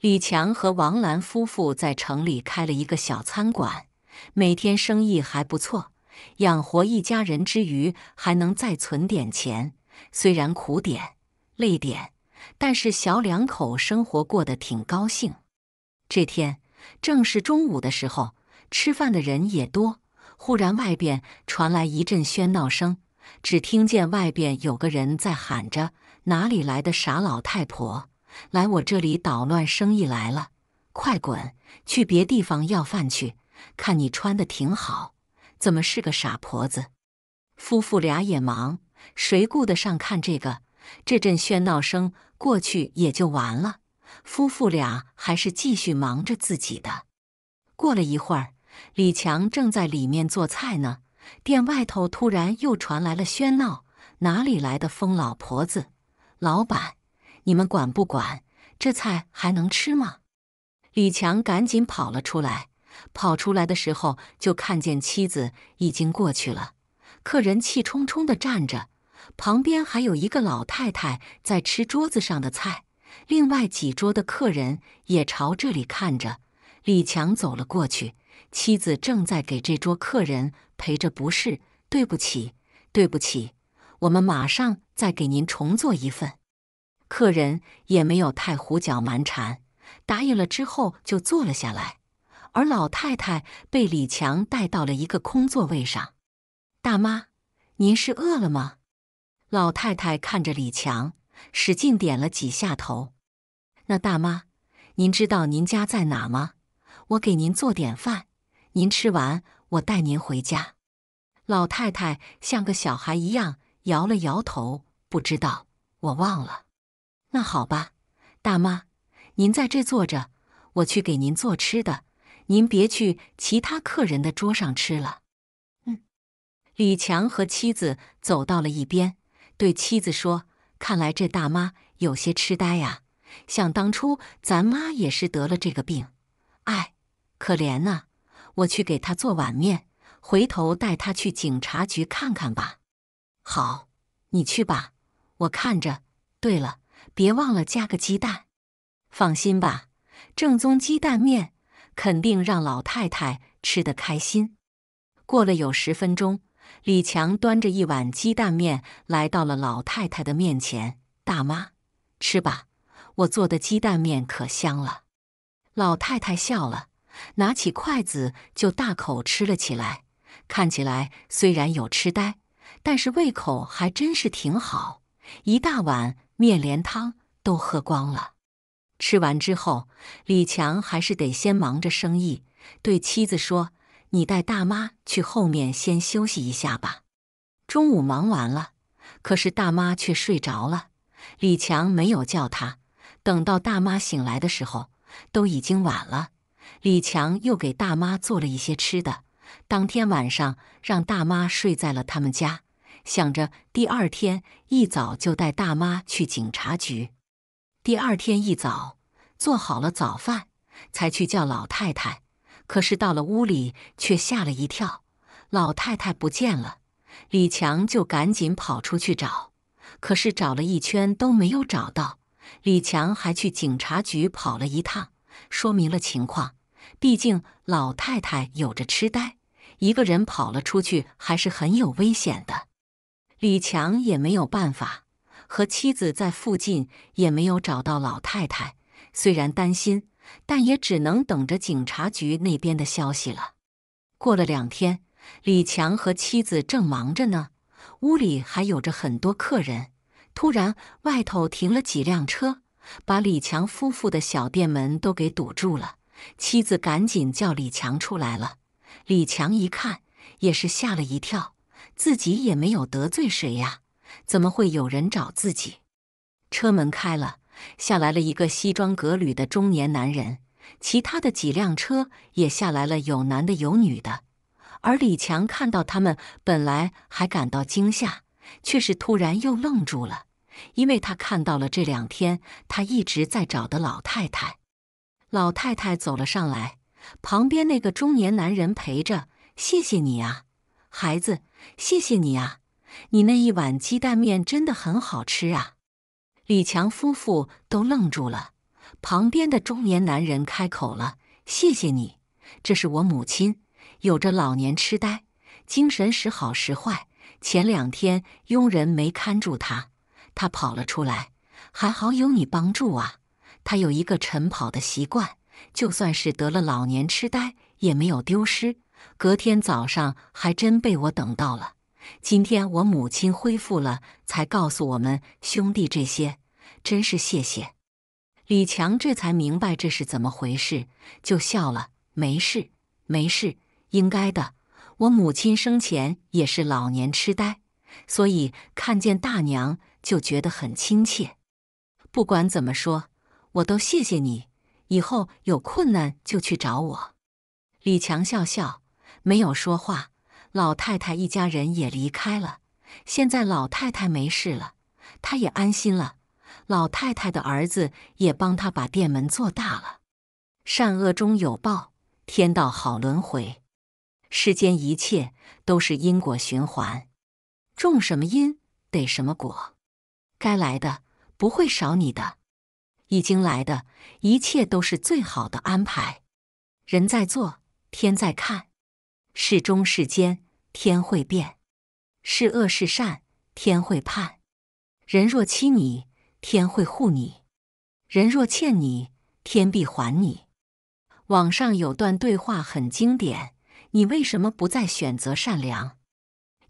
李强和王兰夫妇在城里开了一个小餐馆，每天生意还不错，养活一家人之余还能再存点钱。虽然苦点、累点，但是小两口生活过得挺高兴。这天正是中午的时候，吃饭的人也多。忽然，外边传来一阵喧闹声，只听见外边有个人在喊着：“哪里来的傻老太婆？”来我这里捣乱，生意来了，快滚，去别地方要饭去！看你穿的挺好，怎么是个傻婆子？夫妇俩也忙，谁顾得上看这个？这阵喧闹声过去也就完了。夫妇俩还是继续忙着自己的。过了一会儿，李强正在里面做菜呢，店外头突然又传来了喧闹，哪里来的疯老婆子？老板！你们管不管？这菜还能吃吗？李强赶紧跑了出来，跑出来的时候就看见妻子已经过去了。客人气冲冲地站着，旁边还有一个老太太在吃桌子上的菜，另外几桌的客人也朝这里看着。李强走了过去，妻子正在给这桌客人赔着不是：“对不起，对不起，我们马上再给您重做一份。”客人也没有太胡搅蛮缠，答应了之后就坐了下来。而老太太被李强带到了一个空座位上。大妈，您是饿了吗？老太太看着李强，使劲点了几下头。那大妈，您知道您家在哪吗？我给您做点饭，您吃完我带您回家。老太太像个小孩一样摇了摇头，不知道，我忘了。那好吧，大妈，您在这坐着，我去给您做吃的。您别去其他客人的桌上吃了。嗯。李强和妻子走到了一边，对妻子说：“看来这大妈有些痴呆呀。想当初咱妈也是得了这个病，哎，可怜呐。我去给她做碗面，回头带她去警察局看看吧。好，你去吧，我看着。对了。”别忘了加个鸡蛋。放心吧，正宗鸡蛋面肯定让老太太吃得开心。过了有十分钟，李强端着一碗鸡蛋面来到了老太太的面前。大妈，吃吧，我做的鸡蛋面可香了。老太太笑了，拿起筷子就大口吃了起来。看起来虽然有痴呆，但是胃口还真是挺好。一大碗。面连汤都喝光了，吃完之后，李强还是得先忙着生意。对妻子说：“你带大妈去后面先休息一下吧。”中午忙完了，可是大妈却睡着了。李强没有叫她。等到大妈醒来的时候，都已经晚了。李强又给大妈做了一些吃的，当天晚上让大妈睡在了他们家。想着第二天一早就带大妈去警察局。第二天一早做好了早饭，才去叫老太太。可是到了屋里却吓了一跳，老太太不见了。李强就赶紧跑出去找，可是找了一圈都没有找到。李强还去警察局跑了一趟，说明了情况。毕竟老太太有着痴呆，一个人跑了出去还是很有危险的。李强也没有办法，和妻子在附近也没有找到老太太。虽然担心，但也只能等着警察局那边的消息了。过了两天，李强和妻子正忙着呢，屋里还有着很多客人。突然，外头停了几辆车，把李强夫妇的小店门都给堵住了。妻子赶紧叫李强出来了。李强一看，也是吓了一跳。自己也没有得罪谁呀，怎么会有人找自己？车门开了，下来了一个西装革履的中年男人，其他的几辆车也下来了，有男的，有女的。而李强看到他们，本来还感到惊吓，却是突然又愣住了，因为他看到了这两天他一直在找的老太太。老太太走了上来，旁边那个中年男人陪着。谢谢你啊。孩子，谢谢你啊！你那一碗鸡蛋面真的很好吃啊！李强夫妇都愣住了，旁边的中年男人开口了：“谢谢你，这是我母亲，有着老年痴呆，精神时好时坏。前两天佣人没看住她，她跑了出来，还好有你帮助啊！她有一个晨跑的习惯，就算是得了老年痴呆，也没有丢失。”隔天早上还真被我等到了。今天我母亲恢复了，才告诉我们兄弟这些，真是谢谢。李强这才明白这是怎么回事，就笑了。没事，没事，应该的。我母亲生前也是老年痴呆，所以看见大娘就觉得很亲切。不管怎么说，我都谢谢你。以后有困难就去找我。李强笑笑。没有说话，老太太一家人也离开了。现在老太太没事了，她也安心了。老太太的儿子也帮她把店门做大了。善恶终有报，天道好轮回，世间一切都是因果循环。种什么因得什么果，该来的不会少你的，已经来的一切都是最好的安排。人在做，天在看。是忠是奸，天会变；是恶是善，天会判。人若欺你，天会护你；人若欠你，天必还你。网上有段对话很经典：“你为什么不再选择善良？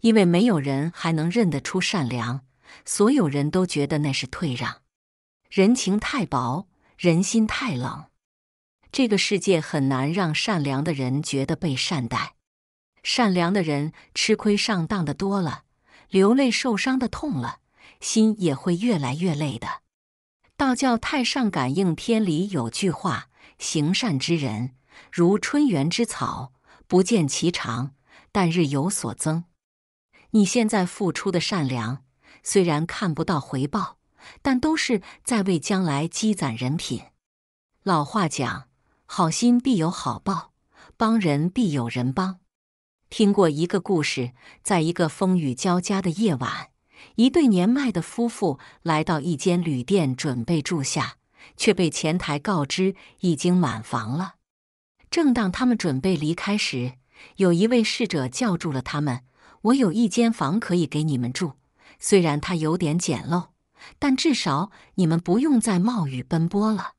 因为没有人还能认得出善良，所有人都觉得那是退让。人情太薄，人心太冷，这个世界很难让善良的人觉得被善待。”善良的人吃亏上当的多了，流泪受伤的痛了，心也会越来越累的。道教《太上感应篇》里有句话：“行善之人，如春园之草，不见其长，但日有所增。”你现在付出的善良，虽然看不到回报，但都是在为将来积攒人品。老话讲：“好心必有好报，帮人必有人帮。”听过一个故事，在一个风雨交加的夜晚，一对年迈的夫妇来到一间旅店，准备住下，却被前台告知已经满房了。正当他们准备离开时，有一位侍者叫住了他们：“我有一间房可以给你们住，虽然它有点简陋，但至少你们不用再冒雨奔波了。”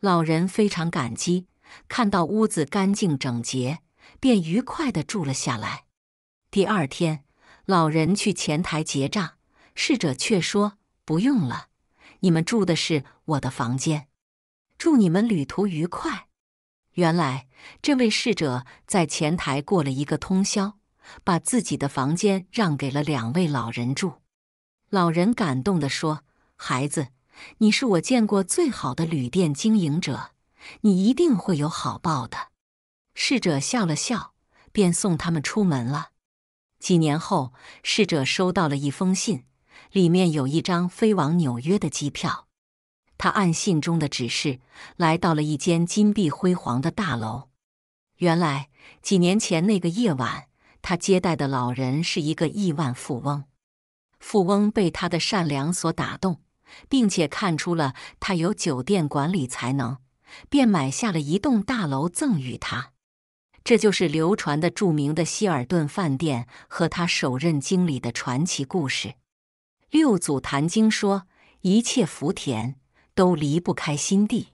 老人非常感激，看到屋子干净整洁。便愉快地住了下来。第二天，老人去前台结账，侍者却说：“不用了，你们住的是我的房间。祝你们旅途愉快。”原来，这位侍者在前台过了一个通宵，把自己的房间让给了两位老人住。老人感动地说：“孩子，你是我见过最好的旅店经营者，你一定会有好报的。”侍者笑了笑，便送他们出门了。几年后，侍者收到了一封信，里面有一张飞往纽约的机票。他按信中的指示，来到了一间金碧辉煌的大楼。原来，几年前那个夜晚，他接待的老人是一个亿万富翁。富翁被他的善良所打动，并且看出了他有酒店管理才能，便买下了一栋大楼赠予他。这就是流传的著名的希尔顿饭店和他首任经理的传奇故事。六祖坛经说：“一切福田都离不开心地。”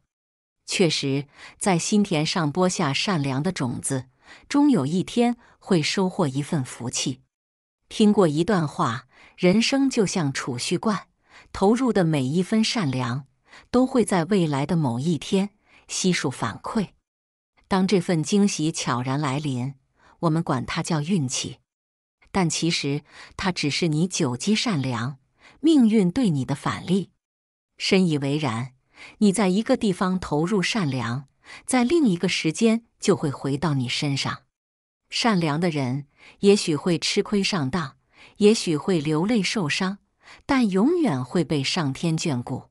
确实，在心田上播下善良的种子，终有一天会收获一份福气。听过一段话：“人生就像储蓄罐，投入的每一分善良，都会在未来的某一天悉数反馈。”当这份惊喜悄然来临，我们管它叫运气，但其实它只是你久积善良，命运对你的返利。深以为然，你在一个地方投入善良，在另一个时间就会回到你身上。善良的人也许会吃亏上当，也许会流泪受伤，但永远会被上天眷顾。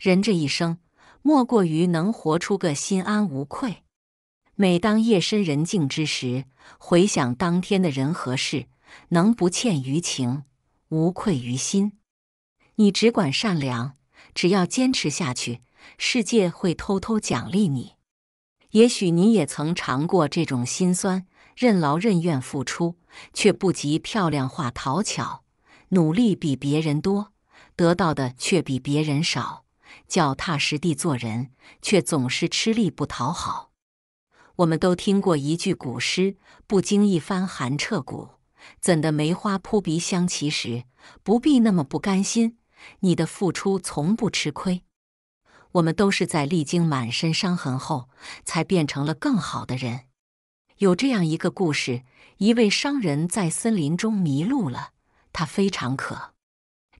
人这一生，莫过于能活出个心安无愧。每当夜深人静之时，回想当天的人和事，能不欠于情，无愧于心。你只管善良，只要坚持下去，世界会偷偷奖励你。也许你也曾尝过这种心酸，任劳任怨付出，却不及漂亮话讨巧，努力比别人多，得到的却比别人少，脚踏实地做人，却总是吃力不讨好。我们都听过一句古诗：“不经一番寒彻骨，怎得梅花扑鼻香。”其实不必那么不甘心，你的付出从不吃亏。我们都是在历经满身伤痕后，才变成了更好的人。有这样一个故事：一位商人在森林中迷路了，他非常渴。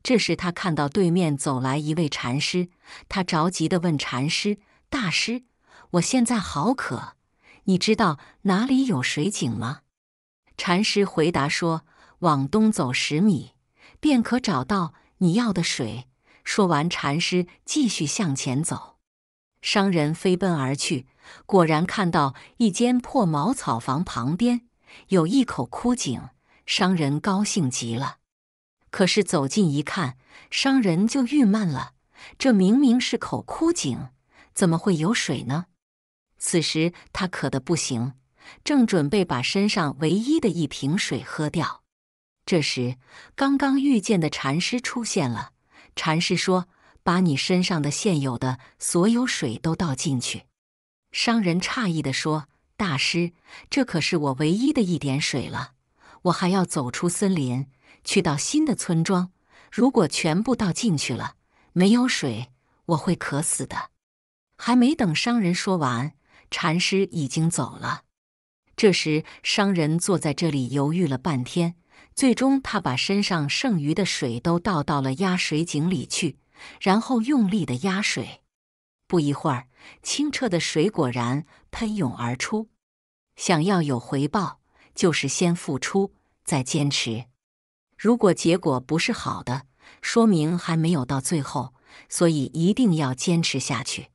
这时，他看到对面走来一位禅师，他着急地问禅师：“大师，我现在好渴。”你知道哪里有水井吗？禅师回答说：“往东走十米，便可找到你要的水。”说完，禅师继续向前走。商人飞奔而去，果然看到一间破茅草房旁边有一口枯井。商人高兴极了，可是走近一看，商人就郁闷了：这明明是口枯井，怎么会有水呢？此时他渴得不行，正准备把身上唯一的一瓶水喝掉。这时，刚刚遇见的禅师出现了。禅师说：“把你身上的现有的所有水都倒进去。”商人诧异地说：“大师，这可是我唯一的一点水了，我还要走出森林，去到新的村庄。如果全部倒进去了，没有水，我会渴死的。”还没等商人说完，禅师已经走了。这时，商人坐在这里犹豫了半天，最终他把身上剩余的水都倒到了压水井里去，然后用力的压水。不一会儿，清澈的水果然喷涌而出。想要有回报，就是先付出，再坚持。如果结果不是好的，说明还没有到最后，所以一定要坚持下去。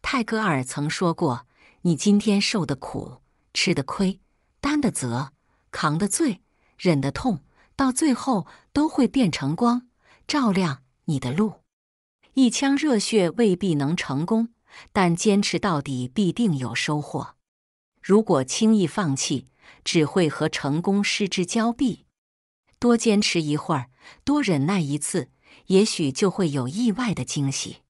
泰戈尔曾说过。你今天受的苦、吃的亏、担的责、扛的罪、忍的痛，到最后都会变成光，照亮你的路。一腔热血未必能成功，但坚持到底必定有收获。如果轻易放弃，只会和成功失之交臂。多坚持一会儿，多忍耐一次，也许就会有意外的惊喜。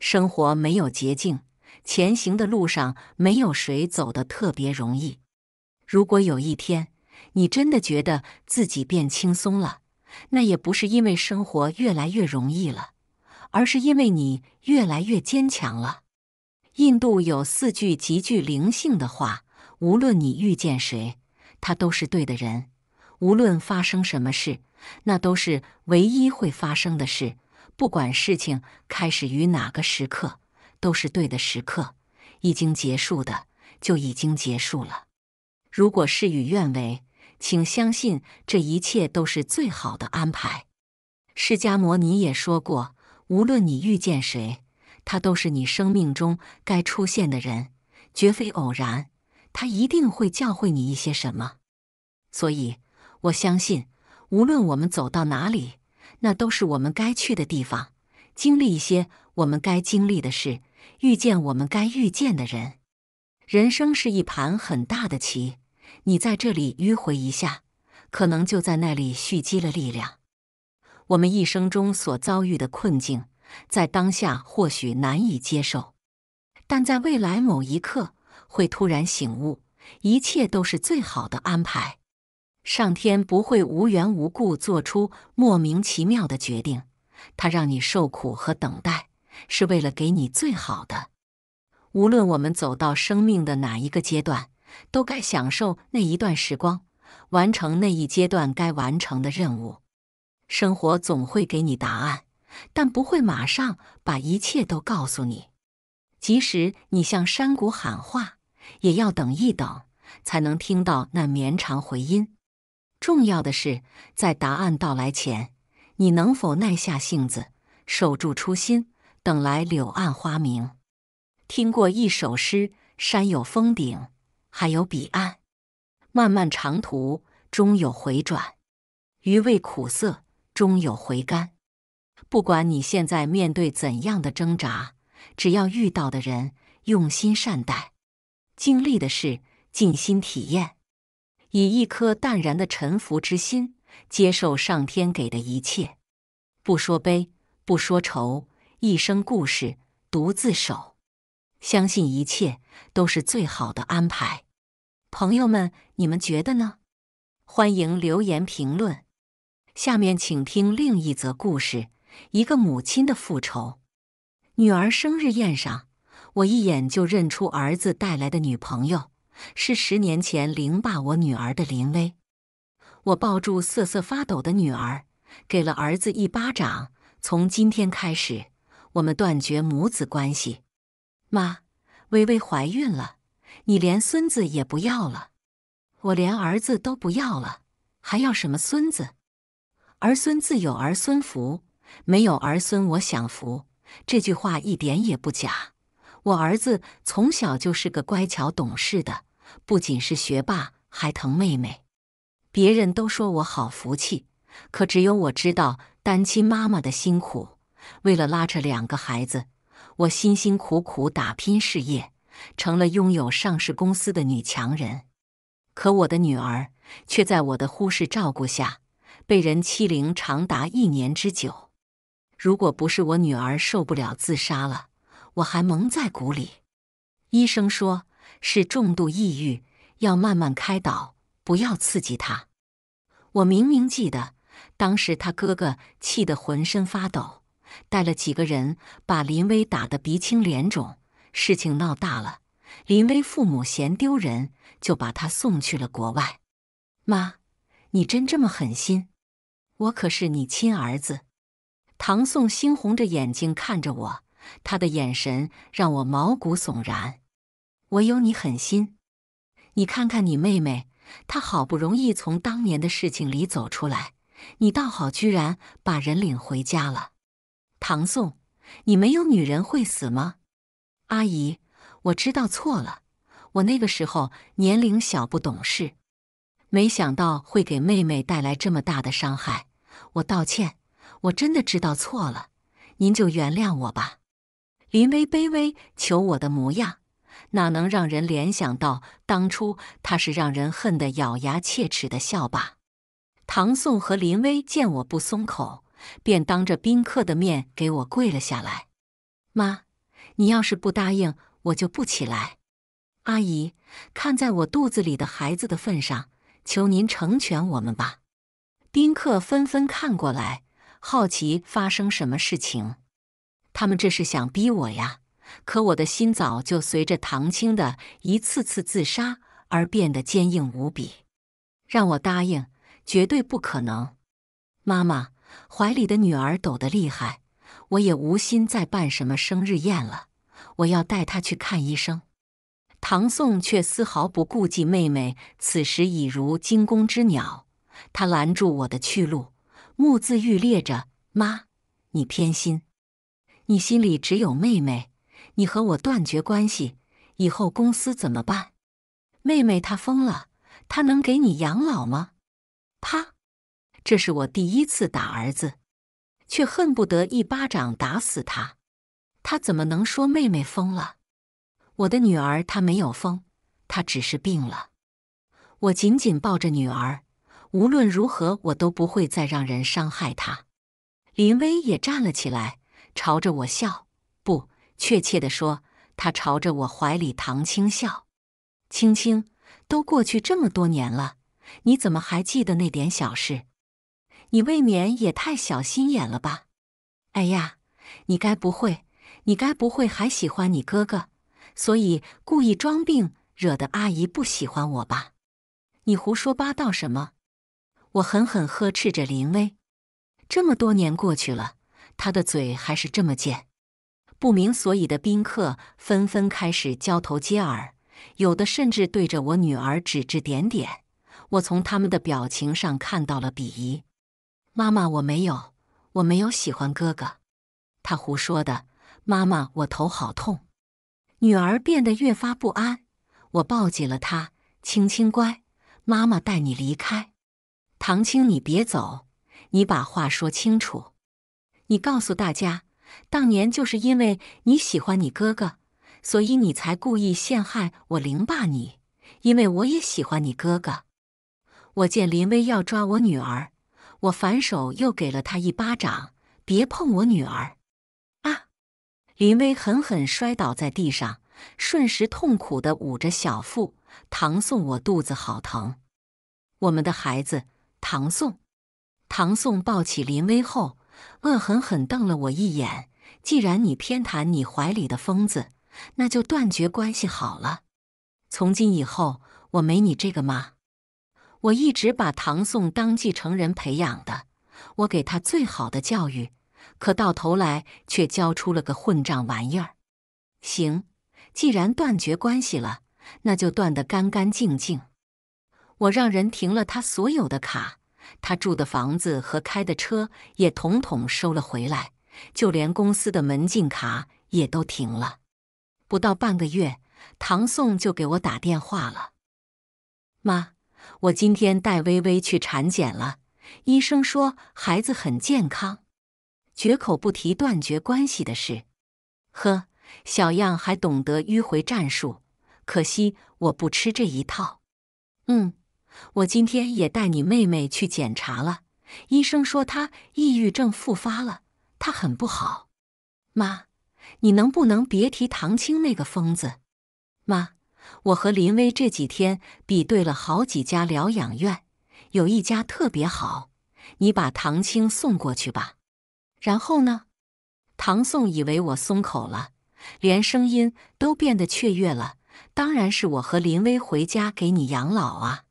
生活没有捷径。前行的路上，没有谁走得特别容易。如果有一天你真的觉得自己变轻松了，那也不是因为生活越来越容易了，而是因为你越来越坚强了。印度有四句极具灵性的话：无论你遇见谁，他都是对的人；无论发生什么事，那都是唯一会发生的事；不管事情开始于哪个时刻。都是对的时刻，已经结束的就已经结束了。如果事与愿违，请相信这一切都是最好的安排。释迦牟尼也说过，无论你遇见谁，他都是你生命中该出现的人，绝非偶然。他一定会教会你一些什么。所以，我相信，无论我们走到哪里，那都是我们该去的地方，经历一些我们该经历的事。遇见我们该遇见的人，人生是一盘很大的棋，你在这里迂回一下，可能就在那里蓄积了力量。我们一生中所遭遇的困境，在当下或许难以接受，但在未来某一刻会突然醒悟，一切都是最好的安排。上天不会无缘无故做出莫名其妙的决定，他让你受苦和等待。是为了给你最好的。无论我们走到生命的哪一个阶段，都该享受那一段时光，完成那一阶段该完成的任务。生活总会给你答案，但不会马上把一切都告诉你。即使你向山谷喊话，也要等一等，才能听到那绵长回音。重要的是，在答案到来前，你能否耐下性子，守住初心？等来柳暗花明。听过一首诗：“山有峰顶，还有彼岸；漫漫长途，终有回转；余味苦涩，终有回甘。”不管你现在面对怎样的挣扎，只要遇到的人用心善待，经历的事尽心体验，以一颗淡然的沉浮之心，接受上天给的一切，不说悲，不说愁。一生故事独自守，相信一切都是最好的安排。朋友们，你们觉得呢？欢迎留言评论。下面请听另一则故事：一个母亲的复仇。女儿生日宴上，我一眼就认出儿子带来的女朋友是十年前凌霸我女儿的林薇。我抱住瑟瑟发抖的女儿，给了儿子一巴掌。从今天开始。我们断绝母子关系，妈，微微怀孕了，你连孙子也不要了，我连儿子都不要了，还要什么孙子？儿孙自有儿孙福，没有儿孙我享福，这句话一点也不假。我儿子从小就是个乖巧懂事的，不仅是学霸，还疼妹妹。别人都说我好福气，可只有我知道单亲妈妈的辛苦。为了拉扯两个孩子，我辛辛苦苦打拼事业，成了拥有上市公司的女强人。可我的女儿却在我的忽视照顾下，被人欺凌长达一年之久。如果不是我女儿受不了自杀了，我还蒙在鼓里。医生说是重度抑郁，要慢慢开导，不要刺激她。我明明记得，当时他哥哥气得浑身发抖。带了几个人，把林威打得鼻青脸肿，事情闹大了。林威父母嫌丢人，就把他送去了国外。妈，你真这么狠心？我可是你亲儿子！唐宋星红着眼睛看着我，他的眼神让我毛骨悚然。我有你狠心？你看看你妹妹，她好不容易从当年的事情里走出来，你倒好，居然把人领回家了。唐宋，你没有女人会死吗？阿姨，我知道错了，我那个时候年龄小，不懂事，没想到会给妹妹带来这么大的伤害，我道歉，我真的知道错了，您就原谅我吧。林威卑微求我的模样，哪能让人联想到当初他是让人恨得咬牙切齿的笑吧？唐宋和林威见我不松口。便当着宾客的面给我跪了下来。妈，你要是不答应，我就不起来。阿姨，看在我肚子里的孩子的份上，求您成全我们吧。宾客纷纷看过来，好奇发生什么事情。他们这是想逼我呀！可我的心早就随着唐青的一次次自杀而变得坚硬无比，让我答应，绝对不可能。妈妈。怀里的女儿抖得厉害，我也无心再办什么生日宴了。我要带她去看医生。唐宋却丝毫不顾及妹妹，此时已如惊弓之鸟。他拦住我的去路，目字欲裂着：“妈，你偏心，你心里只有妹妹。你和我断绝关系，以后公司怎么办？妹妹她疯了，她能给你养老吗？”啪。这是我第一次打儿子，却恨不得一巴掌打死他。他怎么能说妹妹疯了？我的女儿她没有疯，她只是病了。我紧紧抱着女儿，无论如何我都不会再让人伤害她。林薇也站了起来，朝着我笑。不确切的说，她朝着我怀里唐青笑。青青，都过去这么多年了，你怎么还记得那点小事？你未免也太小心眼了吧！哎呀，你该不会，你该不会还喜欢你哥哥，所以故意装病，惹得阿姨不喜欢我吧？你胡说八道什么？我狠狠呵斥着林薇。这么多年过去了，她的嘴还是这么贱。不明所以的宾客纷纷开始交头接耳，有的甚至对着我女儿指指点点。我从他们的表情上看到了鄙夷。妈妈，我没有，我没有喜欢哥哥，他胡说的。妈妈，我头好痛。女儿变得越发不安，我抱紧了她。青青，乖，妈妈带你离开。唐青，你别走，你把话说清楚。你告诉大家，当年就是因为你喜欢你哥哥，所以你才故意陷害我，凌霸你。因为我也喜欢你哥哥。我见林威要抓我女儿。我反手又给了他一巴掌，别碰我女儿！啊！林薇狠狠摔倒在地上，瞬时痛苦的捂着小腹。唐宋，我肚子好疼。我们的孩子，唐宋。唐宋抱起林薇后，恶狠狠瞪了我一眼：“既然你偏袒你怀里的疯子，那就断绝关系好了。从今以后，我没你这个妈。”我一直把唐宋当继承人培养的，我给他最好的教育，可到头来却教出了个混账玩意儿。行，既然断绝关系了，那就断得干干净净。我让人停了他所有的卡，他住的房子和开的车也统统收了回来，就连公司的门禁卡也都停了。不到半个月，唐宋就给我打电话了，妈。我今天带微微去产检了，医生说孩子很健康，绝口不提断绝关系的事。呵，小样还懂得迂回战术，可惜我不吃这一套。嗯，我今天也带你妹妹去检查了，医生说她抑郁症复发了，她很不好。妈，你能不能别提唐青那个疯子？妈。我和林薇这几天比对了好几家疗养院，有一家特别好，你把唐青送过去吧。然后呢？唐宋以为我松口了，连声音都变得雀跃了。当然是我和林薇回家给你养老啊，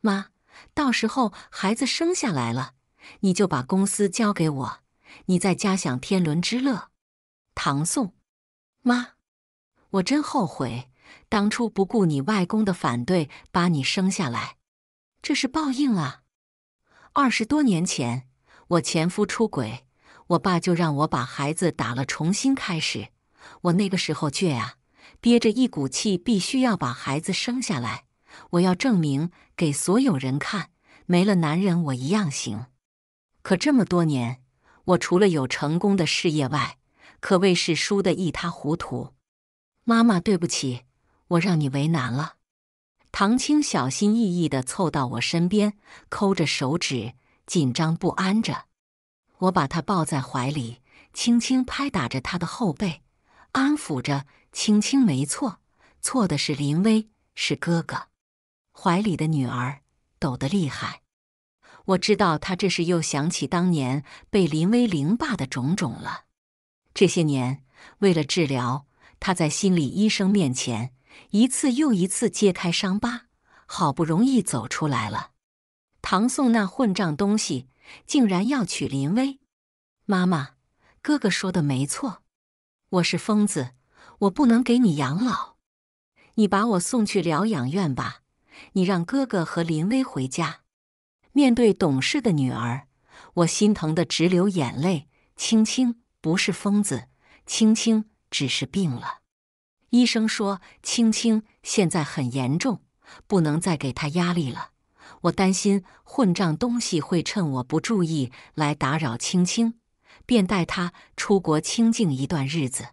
妈。到时候孩子生下来了，你就把公司交给我，你在家享天伦之乐。唐宋，妈，我真后悔。当初不顾你外公的反对把你生下来，这是报应啊！二十多年前我前夫出轨，我爸就让我把孩子打了，重新开始。我那个时候倔啊，憋着一股气，必须要把孩子生下来。我要证明给所有人看，没了男人我一样行。可这么多年，我除了有成功的事业外，可谓是输得一塌糊涂。妈妈，对不起。我让你为难了，唐青小心翼翼的凑到我身边，抠着手指，紧张不安着。我把她抱在怀里，轻轻拍打着她的后背，安抚着。青青没错，错的是林威，是哥哥。怀里的女儿抖得厉害，我知道她这是又想起当年被林威凌霸的种种了。这些年为了治疗，她在心理医生面前。一次又一次揭开伤疤，好不容易走出来了。唐宋那混账东西竟然要娶林薇！妈妈，哥哥说的没错，我是疯子，我不能给你养老。你把我送去疗养院吧，你让哥哥和林薇回家。面对懂事的女儿，我心疼的直流眼泪。青青不是疯子，青青只是病了。医生说，青青现在很严重，不能再给她压力了。我担心混账东西会趁我不注意来打扰青青，便带她出国清静一段日子。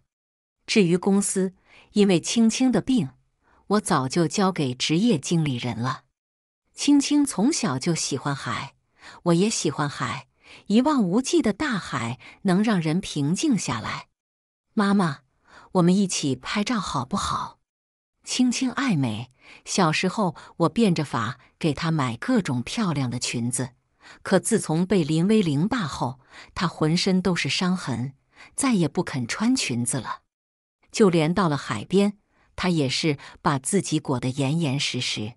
至于公司，因为青青的病，我早就交给职业经理人了。青青从小就喜欢海，我也喜欢海，一望无际的大海能让人平静下来。妈妈。我们一起拍照好不好？青青爱美，小时候我变着法给她买各种漂亮的裙子。可自从被林威凌霸后，她浑身都是伤痕，再也不肯穿裙子了。就连到了海边，她也是把自己裹得严严实实。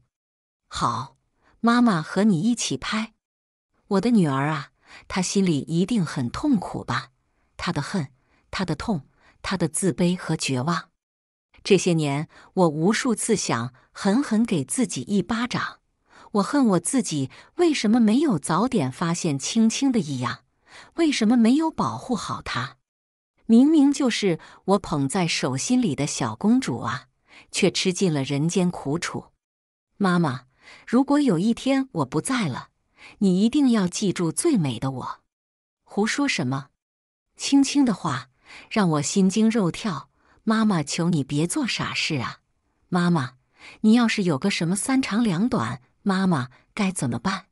好，妈妈和你一起拍。我的女儿啊，她心里一定很痛苦吧？她的恨，她的痛。他的自卑和绝望。这些年，我无数次想狠狠给自己一巴掌。我恨我自己，为什么没有早点发现青青的异样？为什么没有保护好她？明明就是我捧在手心里的小公主啊，却吃尽了人间苦楚。妈妈，如果有一天我不在了，你一定要记住最美的我。胡说什么？青青的话。让我心惊肉跳，妈妈，求你别做傻事啊！妈妈，你要是有个什么三长两短，妈妈该怎么办？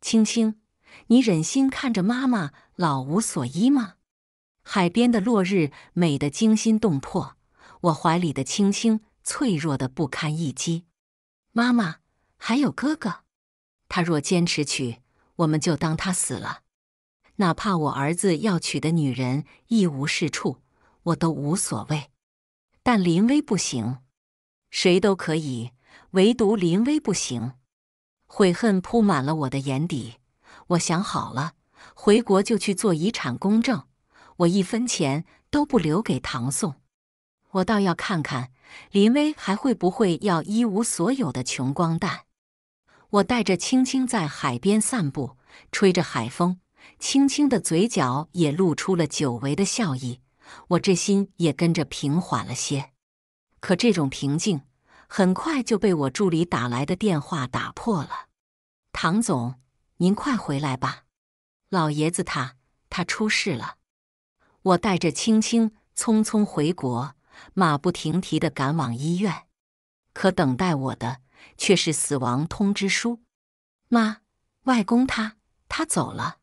青青，你忍心看着妈妈老无所依吗？海边的落日美得惊心动魄，我怀里的青青脆弱的不堪一击。妈妈，还有哥哥，他若坚持去，我们就当他死了。哪怕我儿子要娶的女人一无是处，我都无所谓。但林薇不行，谁都可以，唯独林薇不行。悔恨铺满了我的眼底。我想好了，回国就去做遗产公证，我一分钱都不留给唐宋。我倒要看看林薇还会不会要一无所有的穷光蛋。我带着青青在海边散步，吹着海风。青青的嘴角也露出了久违的笑意，我这心也跟着平缓了些。可这种平静很快就被我助理打来的电话打破了：“唐总，您快回来吧，老爷子他他出事了。”我带着青青匆匆回国，马不停蹄地赶往医院。可等待我的却是死亡通知书：“妈，外公他他走了。”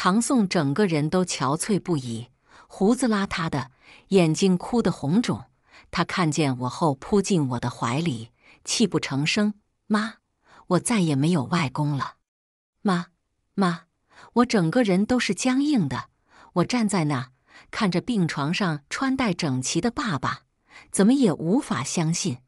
唐宋整个人都憔悴不已，胡子邋遢的，眼睛哭得红肿。他看见我后，扑进我的怀里，泣不成声：“妈，我再也没有外公了。”“妈，妈！”我整个人都是僵硬的。我站在那，看着病床上穿戴整齐的爸爸，怎么也无法相信。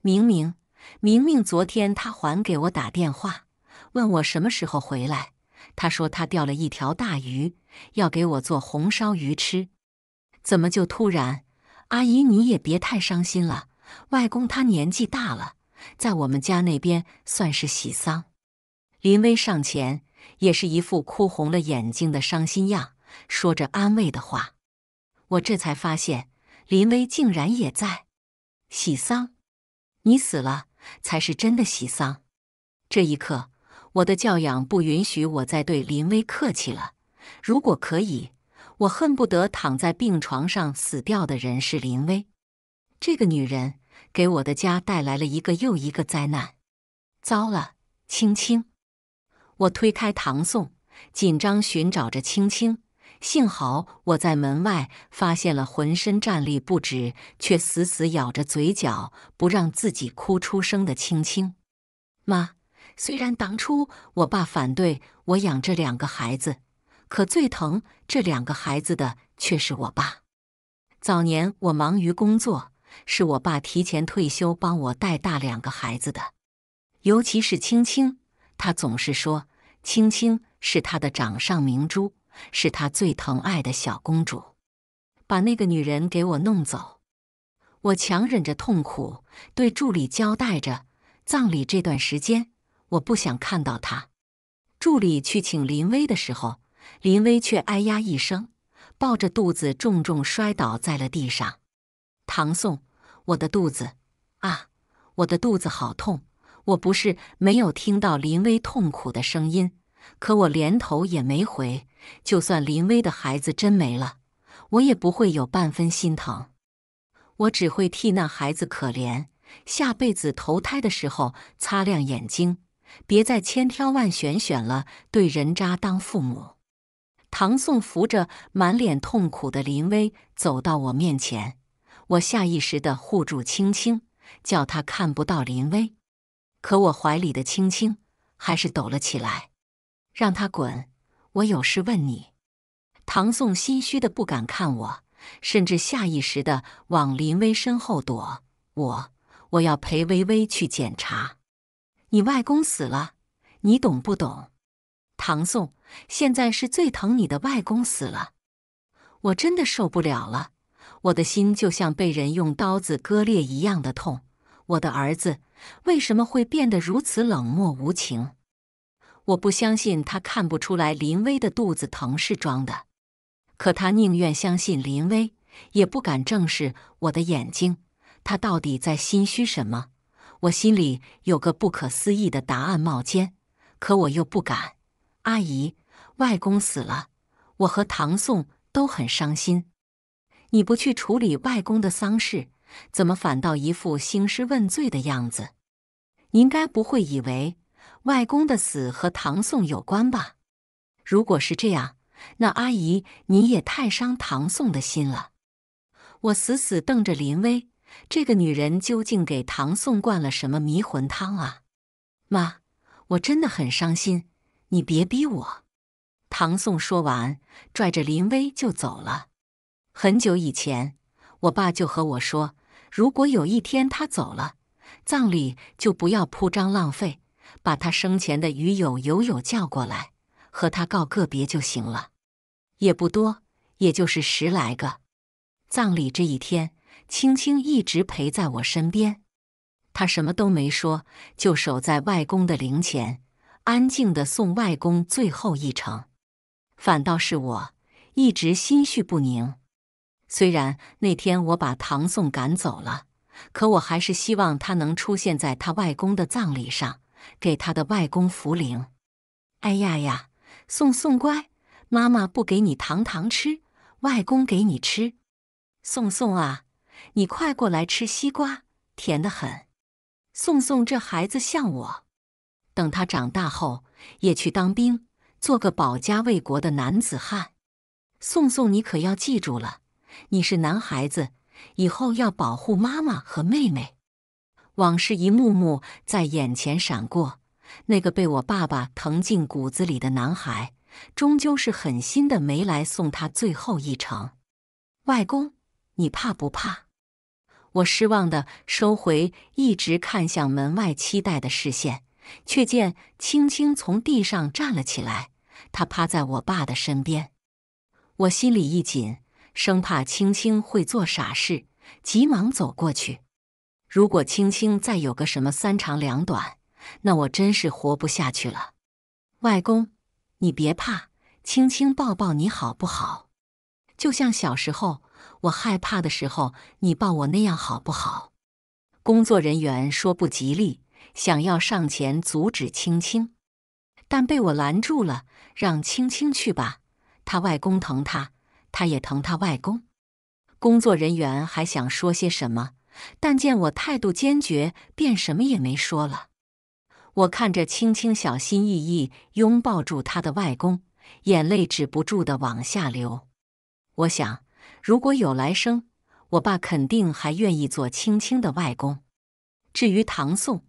明明，明明昨天他还给我打电话，问我什么时候回来。他说他钓了一条大鱼，要给我做红烧鱼吃。怎么就突然？阿姨，你也别太伤心了。外公他年纪大了，在我们家那边算是喜丧。林薇上前，也是一副哭红了眼睛的伤心样，说着安慰的话。我这才发现，林薇竟然也在喜丧。你死了，才是真的喜丧。这一刻。我的教养不允许我再对林威客气了。如果可以，我恨不得躺在病床上死掉的人是林威。这个女人给我的家带来了一个又一个灾难。糟了，青青！我推开唐宋，紧张寻找着青青。幸好我在门外发现了浑身战栗不止，却死死咬着嘴角不让自己哭出声的青青。妈。虽然当初我爸反对我养这两个孩子，可最疼这两个孩子的却是我爸。早年我忙于工作，是我爸提前退休帮我带大两个孩子的。尤其是青青，他总是说青青是他的掌上明珠，是他最疼爱的小公主。把那个女人给我弄走！我强忍着痛苦对助理交代着：葬礼这段时间。我不想看到他。助理去请林威的时候，林威却哎呀一声，抱着肚子重重摔倒在了地上。唐宋，我的肚子啊，我的肚子好痛！我不是没有听到林威痛苦的声音，可我连头也没回。就算林威的孩子真没了，我也不会有半分心疼，我只会替那孩子可怜，下辈子投胎的时候擦亮眼睛。别再千挑万选选了，对人渣当父母。唐宋扶着满脸痛苦的林威走到我面前，我下意识的护住青青，叫他看不到林威。可我怀里的青青还是抖了起来。让他滚，我有事问你。唐宋心虚的不敢看我，甚至下意识的往林威身后躲。我，我要陪微微去检查。你外公死了，你懂不懂？唐宋，现在是最疼你的外公死了，我真的受不了了，我的心就像被人用刀子割裂一样的痛。我的儿子为什么会变得如此冷漠无情？我不相信他看不出来林威的肚子疼是装的，可他宁愿相信林威，也不敢正视我的眼睛。他到底在心虚什么？我心里有个不可思议的答案，冒尖，可我又不敢。阿姨，外公死了，我和唐宋都很伤心。你不去处理外公的丧事，怎么反倒一副兴师问罪的样子？您该不会以为外公的死和唐宋有关吧？如果是这样，那阿姨您也太伤唐宋的心了。我死死瞪着林威。这个女人究竟给唐宋灌了什么迷魂汤啊？妈，我真的很伤心，你别逼我。唐宋说完，拽着林薇就走了。很久以前，我爸就和我说，如果有一天他走了，葬礼就不要铺张浪费，把他生前的鱼友、友友叫过来，和他告个别就行了，也不多，也就是十来个。葬礼这一天。青青一直陪在我身边，他什么都没说，就守在外公的灵前，安静的送外公最后一程。反倒是我一直心绪不宁。虽然那天我把唐宋赶走了，可我还是希望他能出现在他外公的葬礼上，给他的外公扶灵。哎呀呀，宋宋乖，妈妈不给你糖糖吃，外公给你吃。宋宋啊。你快过来吃西瓜，甜得很。宋宋这孩子像我，等他长大后也去当兵，做个保家卫国的男子汉。宋宋，你可要记住了，你是男孩子，以后要保护妈妈和妹妹。往事一幕幕在眼前闪过，那个被我爸爸疼进骨子里的男孩，终究是狠心的没来送他最后一程。外公，你怕不怕？我失望的收回一直看向门外期待的视线，却见青青从地上站了起来。他趴在我爸的身边，我心里一紧，生怕青青会做傻事，急忙走过去。如果青青再有个什么三长两短，那我真是活不下去了。外公，你别怕，青青抱抱你好不好？就像小时候。我害怕的时候，你抱我那样好不好？工作人员说不吉利，想要上前阻止青青，但被我拦住了，让青青去吧。他外公疼他，他也疼他外公。工作人员还想说些什么，但见我态度坚决，便什么也没说了。我看着青青小心翼翼拥抱住他的外公，眼泪止不住的往下流。我想。如果有来生，我爸肯定还愿意做青青的外公。至于唐宋，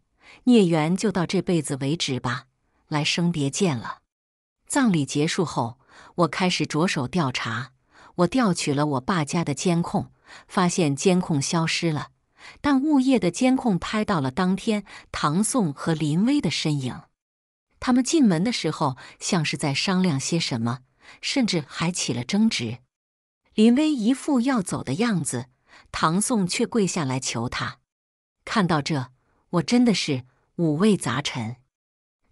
孽缘就到这辈子为止吧，来生别见了。葬礼结束后，我开始着手调查。我调取了我爸家的监控，发现监控消失了，但物业的监控拍到了当天唐宋和林威的身影。他们进门的时候，像是在商量些什么，甚至还起了争执。林威一副要走的样子，唐宋却跪下来求他。看到这，我真的是五味杂陈。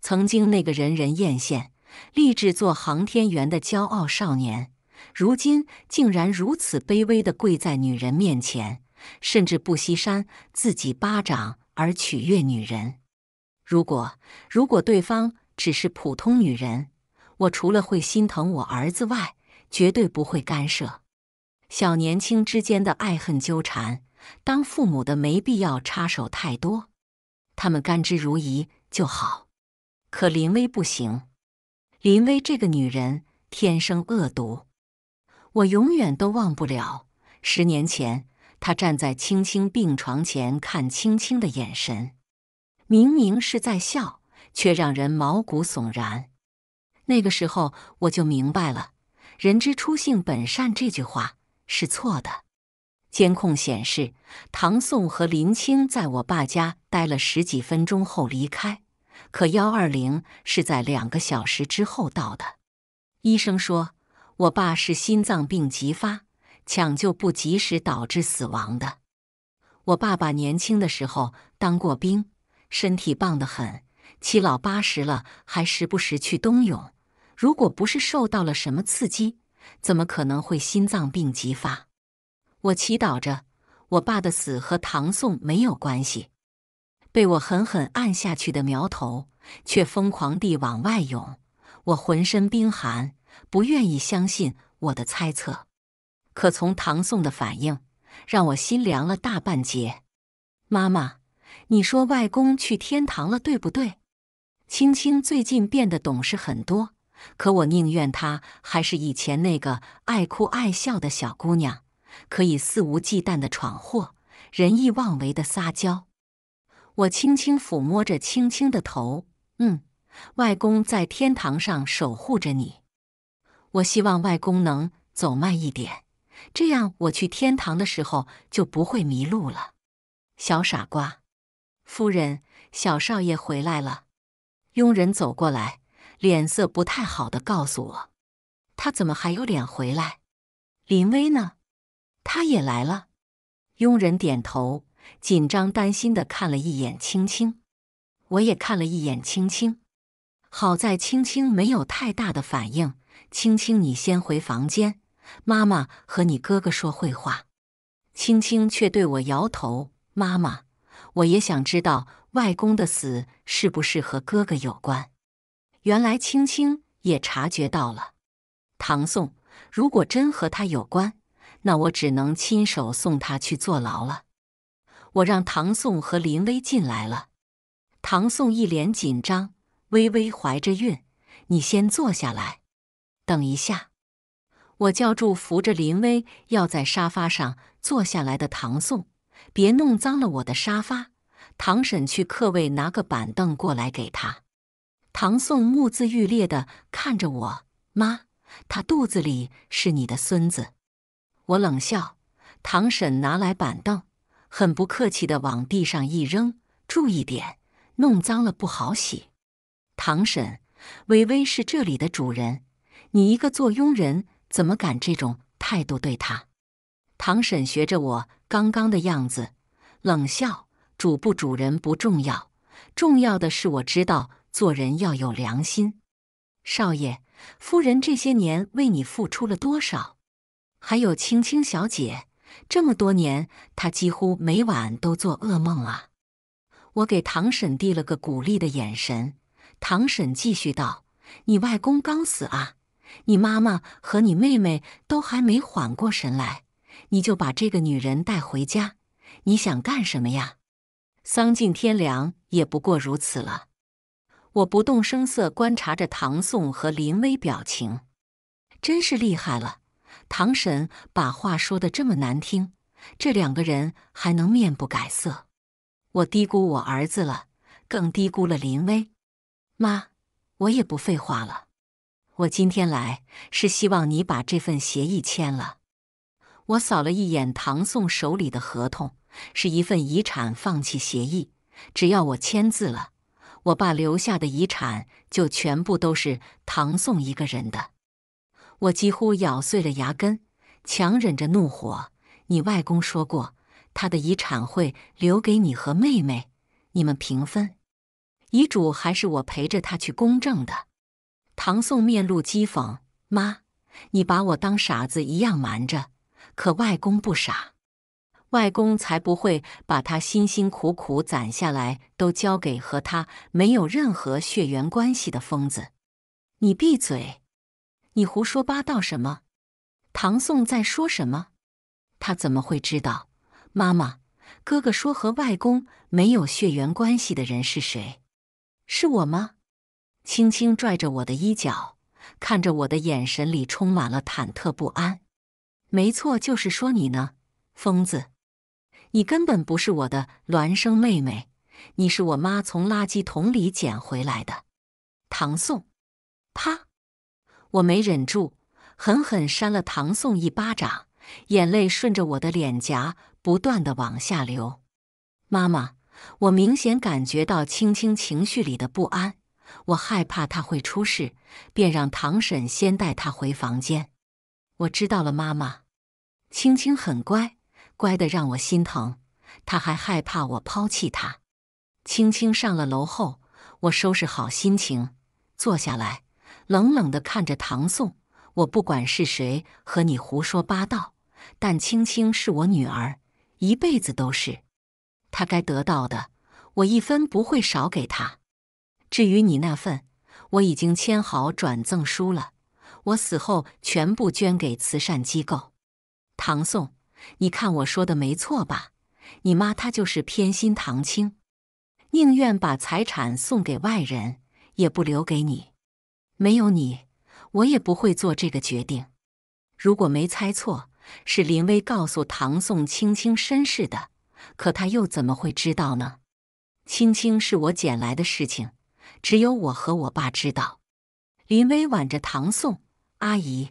曾经那个人人艳羡、立志做航天员的骄傲少年，如今竟然如此卑微的跪在女人面前，甚至不惜扇自己巴掌而取悦女人。如果如果对方只是普通女人，我除了会心疼我儿子外，绝对不会干涉。小年轻之间的爱恨纠缠，当父母的没必要插手太多，他们甘之如饴就好。可林薇不行，林薇这个女人天生恶毒，我永远都忘不了十年前她站在青青病床前看青青的眼神，明明是在笑，却让人毛骨悚然。那个时候我就明白了“人之初，性本善”这句话。是错的。监控显示，唐宋和林青在我爸家待了十几分钟后离开，可120是在两个小时之后到的。医生说，我爸是心脏病急发，抢救不及时导致死亡的。我爸爸年轻的时候当过兵，身体棒得很，七老八十了还时不时去冬泳。如果不是受到了什么刺激。怎么可能会心脏病急发？我祈祷着，我爸的死和唐宋没有关系。被我狠狠按下去的苗头，却疯狂地往外涌。我浑身冰寒，不愿意相信我的猜测。可从唐宋的反应，让我心凉了大半截。妈妈，你说外公去天堂了，对不对？青青最近变得懂事很多。可我宁愿她还是以前那个爱哭爱笑的小姑娘，可以肆无忌惮的闯祸，任意妄为的撒娇。我轻轻抚摸着青青的头，嗯，外公在天堂上守护着你。我希望外公能走慢一点，这样我去天堂的时候就不会迷路了。小傻瓜，夫人，小少爷回来了。佣人走过来。脸色不太好的告诉我，他怎么还有脸回来？林威呢？他也来了。佣人点头，紧张担心的看了一眼青青，我也看了一眼青青。好在青青没有太大的反应。青青，你先回房间，妈妈和你哥哥说会话。青青却对我摇头。妈妈，我也想知道外公的死是不是和哥哥有关。原来青青也察觉到了。唐宋，如果真和他有关，那我只能亲手送他去坐牢了。我让唐宋和林薇进来了。唐宋一脸紧张，微微怀着孕，你先坐下来。等一下，我叫住扶着林薇要在沙发上坐下来的唐宋，别弄脏了我的沙发。唐婶去客位拿个板凳过来给他。唐宋目眦欲裂的看着我妈，他肚子里是你的孙子。我冷笑。唐婶拿来板凳，很不客气的往地上一扔：“注意点，弄脏了不好洗。”唐婶，微微是这里的主人，你一个做佣人怎么敢这种态度对他？唐婶学着我刚刚的样子冷笑：“主不主人不重要，重要的是我知道。”做人要有良心，少爷、夫人这些年为你付出了多少？还有青青小姐，这么多年，她几乎每晚都做噩梦啊！我给唐婶递了个鼓励的眼神。唐婶继续道：“你外公刚死啊，你妈妈和你妹妹都还没缓过神来，你就把这个女人带回家，你想干什么呀？丧尽天良也不过如此了。”我不动声色观察着唐宋和林威表情，真是厉害了！唐神把话说的这么难听，这两个人还能面不改色。我低估我儿子了，更低估了林威。妈，我也不废话了，我今天来是希望你把这份协议签了。我扫了一眼唐宋手里的合同，是一份遗产放弃协议，只要我签字了。我爸留下的遗产就全部都是唐宋一个人的，我几乎咬碎了牙根，强忍着怒火。你外公说过，他的遗产会留给你和妹妹，你们平分。遗嘱还是我陪着他去公证的。唐宋面露讥讽：“妈，你把我当傻子一样瞒着，可外公不傻。”外公才不会把他辛辛苦苦攒下来都交给和他没有任何血缘关系的疯子！你闭嘴！你胡说八道什么？唐宋在说什么？他怎么会知道？妈妈，哥哥说和外公没有血缘关系的人是谁？是我吗？轻轻拽着我的衣角，看着我的眼神里充满了忐忑不安。没错，就是说你呢，疯子！你根本不是我的孪生妹妹，你是我妈从垃圾桶里捡回来的唐宋。啪！我没忍住，狠狠扇了唐宋一巴掌，眼泪顺着我的脸颊不断的往下流。妈妈，我明显感觉到青青情绪里的不安，我害怕她会出事，便让唐婶先带她回房间。我知道了，妈妈。青青很乖。乖的让我心疼，他还害怕我抛弃他。青青上了楼后，我收拾好心情，坐下来，冷冷的看着唐宋。我不管是谁和你胡说八道，但青青是我女儿，一辈子都是。她该得到的，我一分不会少给她。至于你那份，我已经签好转赠书了，我死后全部捐给慈善机构。唐宋。你看我说的没错吧？你妈她就是偏心唐青，宁愿把财产送给外人，也不留给你。没有你，我也不会做这个决定。如果没猜错，是林薇告诉唐宋青青身世的，可他又怎么会知道呢？青青是我捡来的事情，只有我和我爸知道。林薇挽着唐宋阿姨。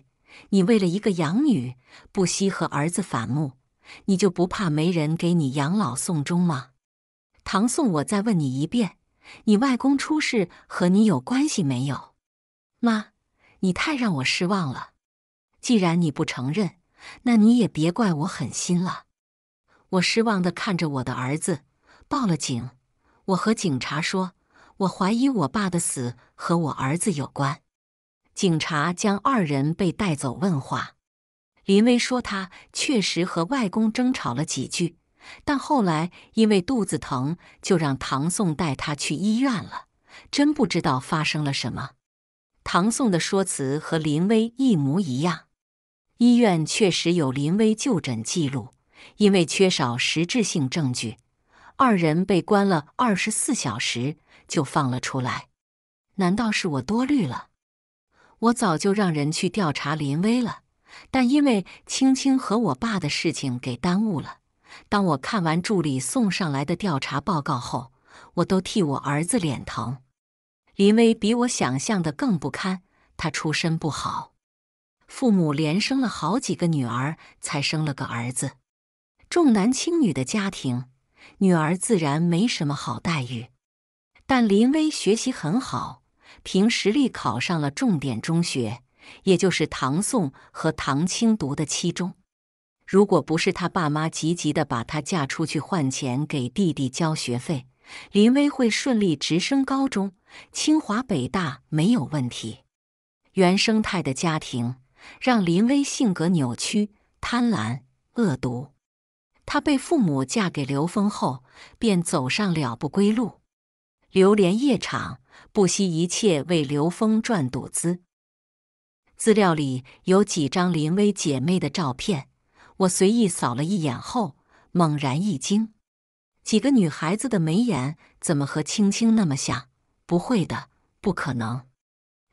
你为了一个养女不惜和儿子反目，你就不怕没人给你养老送终吗？唐宋，我再问你一遍，你外公出事和你有关系没有？妈，你太让我失望了。既然你不承认，那你也别怪我狠心了。我失望地看着我的儿子，报了警。我和警察说，我怀疑我爸的死和我儿子有关。警察将二人被带走问话，林威说他确实和外公争吵了几句，但后来因为肚子疼，就让唐宋带他去医院了。真不知道发生了什么。唐宋的说辞和林威一模一样。医院确实有林威就诊记录，因为缺少实质性证据，二人被关了二十四小时就放了出来。难道是我多虑了？我早就让人去调查林威了，但因为青青和我爸的事情给耽误了。当我看完助理送上来的调查报告后，我都替我儿子脸疼。林威比我想象的更不堪。他出身不好，父母连生了好几个女儿才生了个儿子，重男轻女的家庭，女儿自然没什么好待遇。但林威学习很好。凭实力考上了重点中学，也就是唐宋和唐清读的七中。如果不是他爸妈积极的把他嫁出去换钱给弟弟交学费，林薇会顺利直升高中，清华北大没有问题。原生态的家庭让林薇性格扭曲，贪婪恶毒。她被父母嫁给刘峰后，便走上了不归路，流连夜场。不惜一切为刘峰赚赌资。资料里有几张林薇姐妹的照片，我随意扫了一眼后，猛然一惊：几个女孩子的眉眼怎么和青青那么像？不会的，不可能！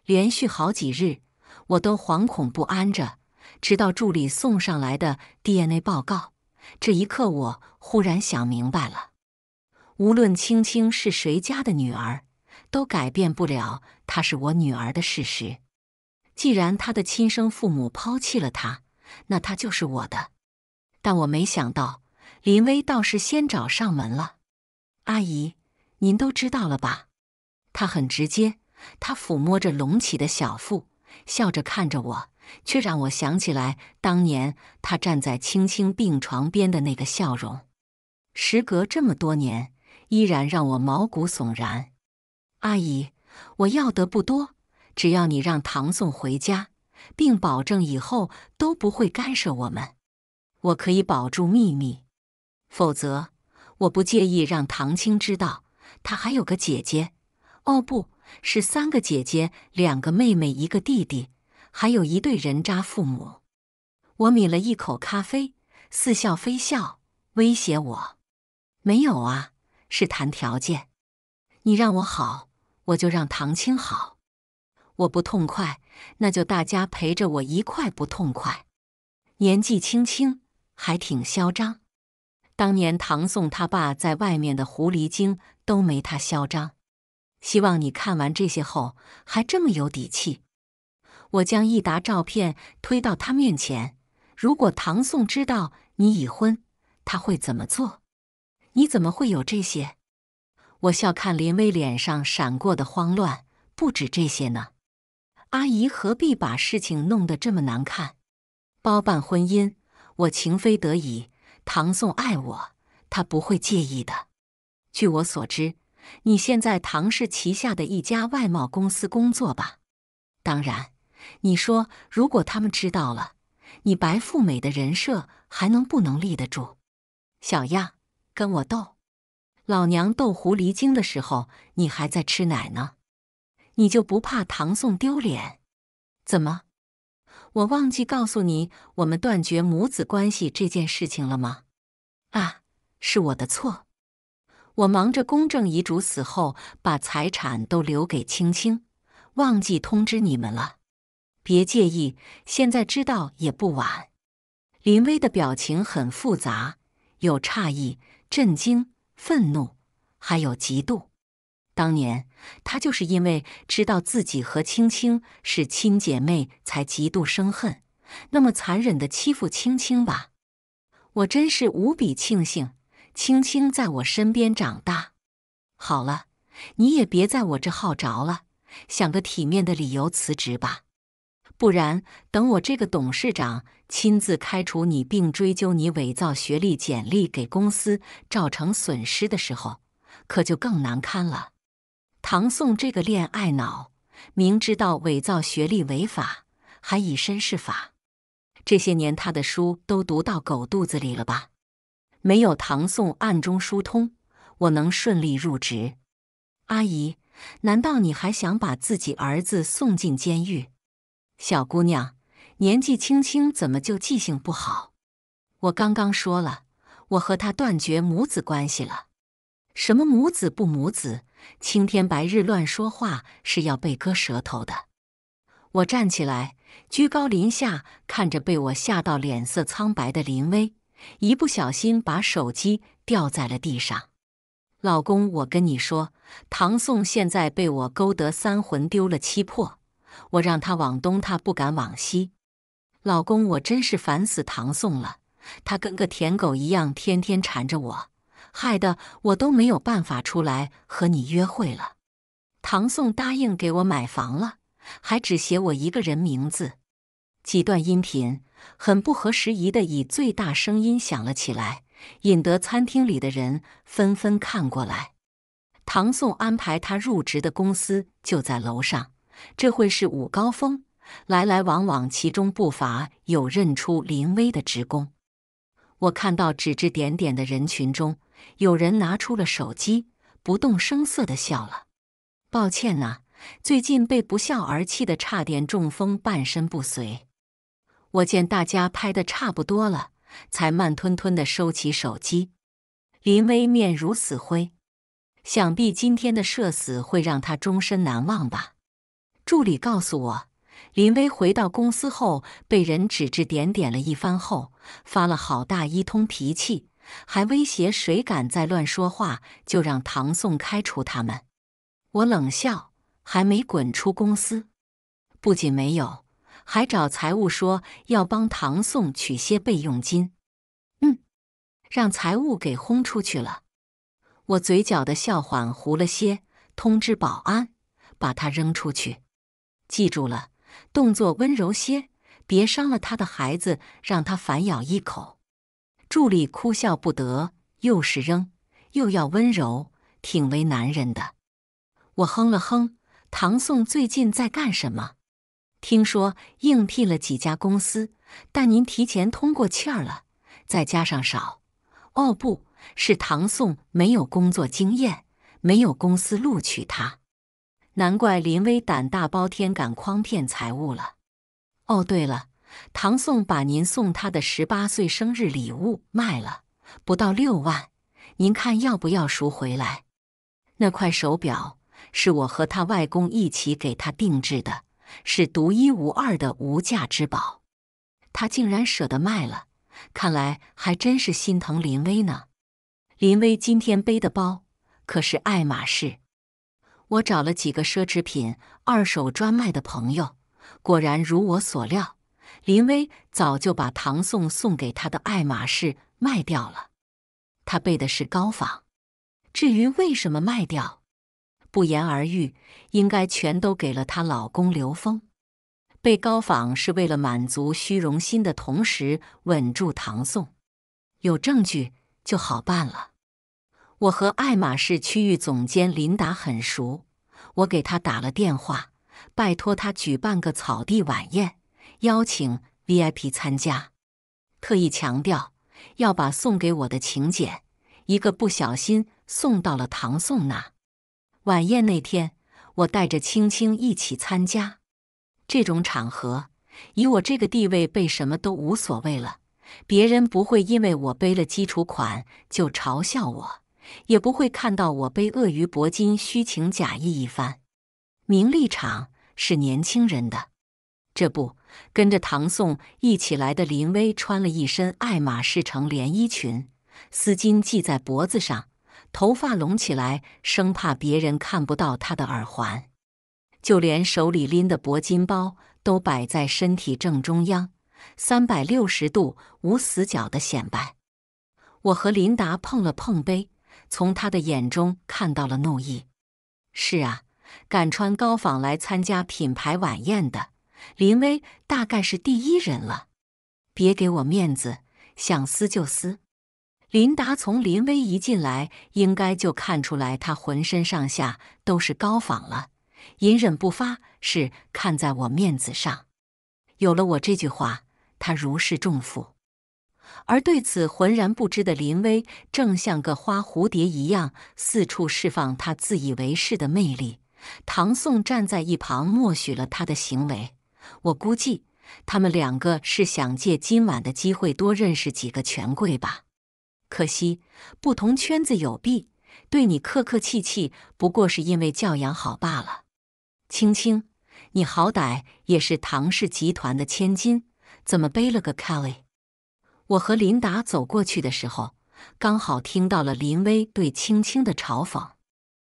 连续好几日，我都惶恐不安着，直到助理送上来的 DNA 报告。这一刻，我忽然想明白了：无论青青是谁家的女儿。都改变不了她是我女儿的事实。既然她的亲生父母抛弃了她，那她就是我的。但我没想到，林薇倒是先找上门了。阿姨，您都知道了吧？她很直接，她抚摸着隆起的小腹，笑着看着我，却让我想起来当年她站在青青病床边的那个笑容。时隔这么多年，依然让我毛骨悚然。阿姨，我要的不多，只要你让唐宋回家，并保证以后都不会干涉我们，我可以保住秘密。否则，我不介意让唐青知道他还有个姐姐。哦，不是三个姐姐，两个妹妹，一个弟弟，还有一对人渣父母。我抿了一口咖啡，似笑非笑，威胁我：“没有啊，是谈条件。你让我好。”我就让唐青好，我不痛快，那就大家陪着我一块不痛快。年纪轻轻还挺嚣张，当年唐宋他爸在外面的狐狸精都没他嚣张。希望你看完这些后还这么有底气。我将一沓照片推到他面前，如果唐宋知道你已婚，他会怎么做？你怎么会有这些？我笑看林威脸上闪过的慌乱，不止这些呢。阿姨何必把事情弄得这么难看？包办婚姻，我情非得已。唐宋爱我，他不会介意的。据我所知，你现在唐氏旗下的一家外贸公司工作吧？当然，你说如果他们知道了你白富美的人设，还能不能立得住？小样，跟我斗。老娘斗狐狸精的时候，你还在吃奶呢，你就不怕唐宋丢脸？怎么，我忘记告诉你我们断绝母子关系这件事情了吗？啊，是我的错，我忙着公证遗嘱，死后把财产都留给青青，忘记通知你们了。别介意，现在知道也不晚。林威的表情很复杂，有诧异、震惊。愤怒，还有嫉妒。当年他就是因为知道自己和青青是亲姐妹，才嫉妒生恨，那么残忍的欺负青青吧。我真是无比庆幸青青在我身边长大。好了，你也别在我这耗着了，想个体面的理由辞职吧。不然，等我这个董事长亲自开除你，并追究你伪造学历、简历给公司造成损失的时候，可就更难堪了。唐宋这个恋爱脑，明知道伪造学历违法，还以身试法。这些年他的书都读到狗肚子里了吧？没有唐宋暗中疏通，我能顺利入职？阿姨，难道你还想把自己儿子送进监狱？小姑娘，年纪轻轻怎么就记性不好？我刚刚说了，我和他断绝母子关系了。什么母子不母子，青天白日乱说话是要被割舌头的。我站起来，居高临下看着被我吓到脸色苍白的林薇，一不小心把手机掉在了地上。老公，我跟你说，唐宋现在被我勾得三魂丢了七魄。我让他往东，他不敢往西。老公，我真是烦死唐宋了，他跟个舔狗一样，天天缠着我，害得我都没有办法出来和你约会了。唐宋答应给我买房了，还只写我一个人名字。几段音频很不合时宜的以最大声音响了起来，引得餐厅里的人纷纷看过来。唐宋安排他入职的公司就在楼上。这会是午高峰，来来往往，其中不乏有认出林威的职工。我看到指指点点的人群中，有人拿出了手机，不动声色的笑了。抱歉呐，最近被不笑而气的差点中风，半身不遂。我见大家拍的差不多了，才慢吞吞的收起手机。林威面如死灰，想必今天的社死会让他终身难忘吧。助理告诉我，林威回到公司后被人指指点点了一番后，发了好大一通脾气，还威胁谁敢再乱说话就让唐宋开除他们。我冷笑，还没滚出公司，不仅没有，还找财务说要帮唐宋取些备用金。嗯，让财务给轰出去了。我嘴角的笑缓糊了些，通知保安把他扔出去。记住了，动作温柔些，别伤了他的孩子，让他反咬一口。助理哭笑不得，又是扔，又要温柔，挺为难人的。我哼了哼，唐宋最近在干什么？听说应聘了几家公司，但您提前通过气儿了，再加上少。哦，不是唐宋没有工作经验，没有公司录取他。难怪林威胆大包天，敢诓骗财物了。哦，对了，唐宋把您送他的十八岁生日礼物卖了，不到六万，您看要不要赎回来？那块手表是我和他外公一起给他定制的，是独一无二的无价之宝。他竟然舍得卖了，看来还真是心疼林威呢。林威今天背的包可是爱马仕。我找了几个奢侈品二手专卖的朋友，果然如我所料，林薇早就把唐宋送给她的爱马仕卖掉了。她背的是高仿，至于为什么卖掉，不言而喻，应该全都给了她老公刘峰。背高仿是为了满足虚荣心的同时，稳住唐宋。有证据就好办了。我和爱马仕区域总监琳达很熟，我给她打了电话，拜托她举办个草地晚宴，邀请 VIP 参加，特意强调要把送给我的请柬，一个不小心送到了唐宋那。晚宴那天，我带着青青一起参加。这种场合，以我这个地位被什么都无所谓了，别人不会因为我背了基础款就嘲笑我。也不会看到我被鳄鱼铂金虚情假意一番。名利场是年轻人的。这不，跟着唐宋一起来的林薇穿了一身爱马仕橙连衣裙，丝巾系在脖子上，头发拢起来，生怕别人看不到她的耳环。就连手里拎的铂金包都摆在身体正中央，三百六十度无死角的显摆。我和琳达碰了碰杯。从他的眼中看到了怒意。是啊，敢穿高仿来参加品牌晚宴的林威，大概是第一人了。别给我面子，想撕就撕。林达从林威一进来，应该就看出来他浑身上下都是高仿了。隐忍不发是看在我面子上。有了我这句话，他如释重负。而对此浑然不知的林威，正像个花蝴蝶一样四处释放他自以为是的魅力。唐宋站在一旁默许了他的行为。我估计他们两个是想借今晚的机会多认识几个权贵吧。可惜，不同圈子有弊，对你客客气气，不过是因为教养好罢了。青青，你好歹也是唐氏集团的千金，怎么背了个 Kelly？我和琳达走过去的时候，刚好听到了林威对青青的嘲讽。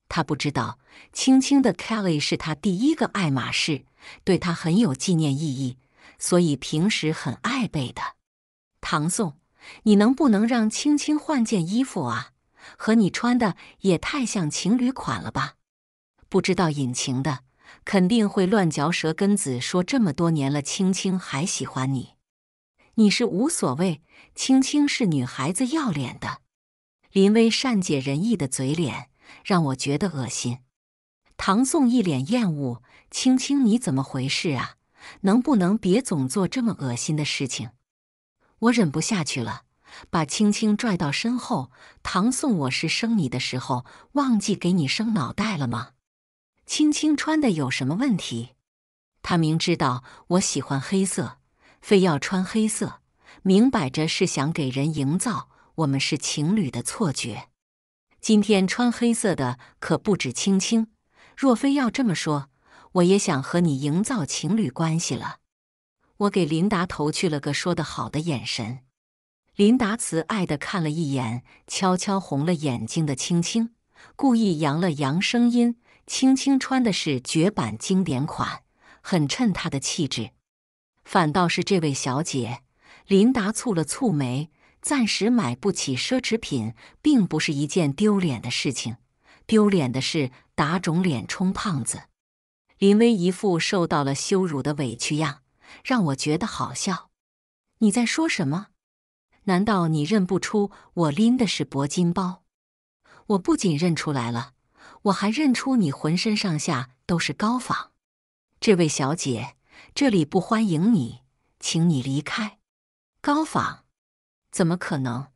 他不知道青青的 Kelly 是他第一个爱马仕，对他很有纪念意义，所以平时很爱背的。唐宋，你能不能让青青换件衣服啊？和你穿的也太像情侣款了吧？不知道隐情的，肯定会乱嚼舌根子，说这么多年了，青青还喜欢你。你是无所谓，青青是女孩子要脸的。林薇善解人意的嘴脸让我觉得恶心。唐宋一脸厌恶：“青青，你怎么回事啊？能不能别总做这么恶心的事情？”我忍不下去了，把青青拽到身后。唐宋，我是生你的时候忘记给你生脑袋了吗？青青穿的有什么问题？他明知道我喜欢黑色。非要穿黑色，明摆着是想给人营造我们是情侣的错觉。今天穿黑色的可不止青青，若非要这么说，我也想和你营造情侣关系了。我给琳达投去了个说得好的眼神，琳达慈爱的看了一眼，悄悄红了眼睛的青青，故意扬了扬声音：“青青穿的是绝版经典款，很衬她的气质。”反倒是这位小姐，琳达蹙了蹙眉。暂时买不起奢侈品，并不是一件丢脸的事情。丢脸的是打肿脸充胖子。林薇一副受到了羞辱的委屈样，让我觉得好笑。你在说什么？难道你认不出我拎的是铂金包？我不仅认出来了，我还认出你浑身上下都是高仿。这位小姐。这里不欢迎你，请你离开。高仿？怎么可能？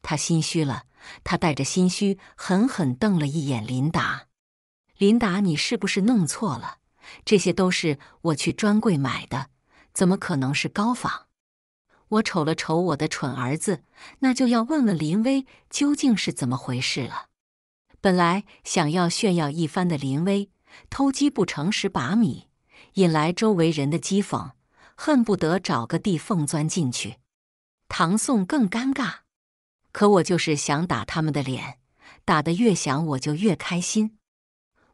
他心虚了，他带着心虚狠狠瞪了一眼琳达。琳达，你是不是弄错了？这些都是我去专柜买的，怎么可能是高仿？我瞅了瞅我的蠢儿子，那就要问问林威究竟是怎么回事了。本来想要炫耀一番的林威，偷鸡不成蚀把米。引来周围人的讥讽，恨不得找个地缝钻进去。唐宋更尴尬，可我就是想打他们的脸，打得越响我就越开心。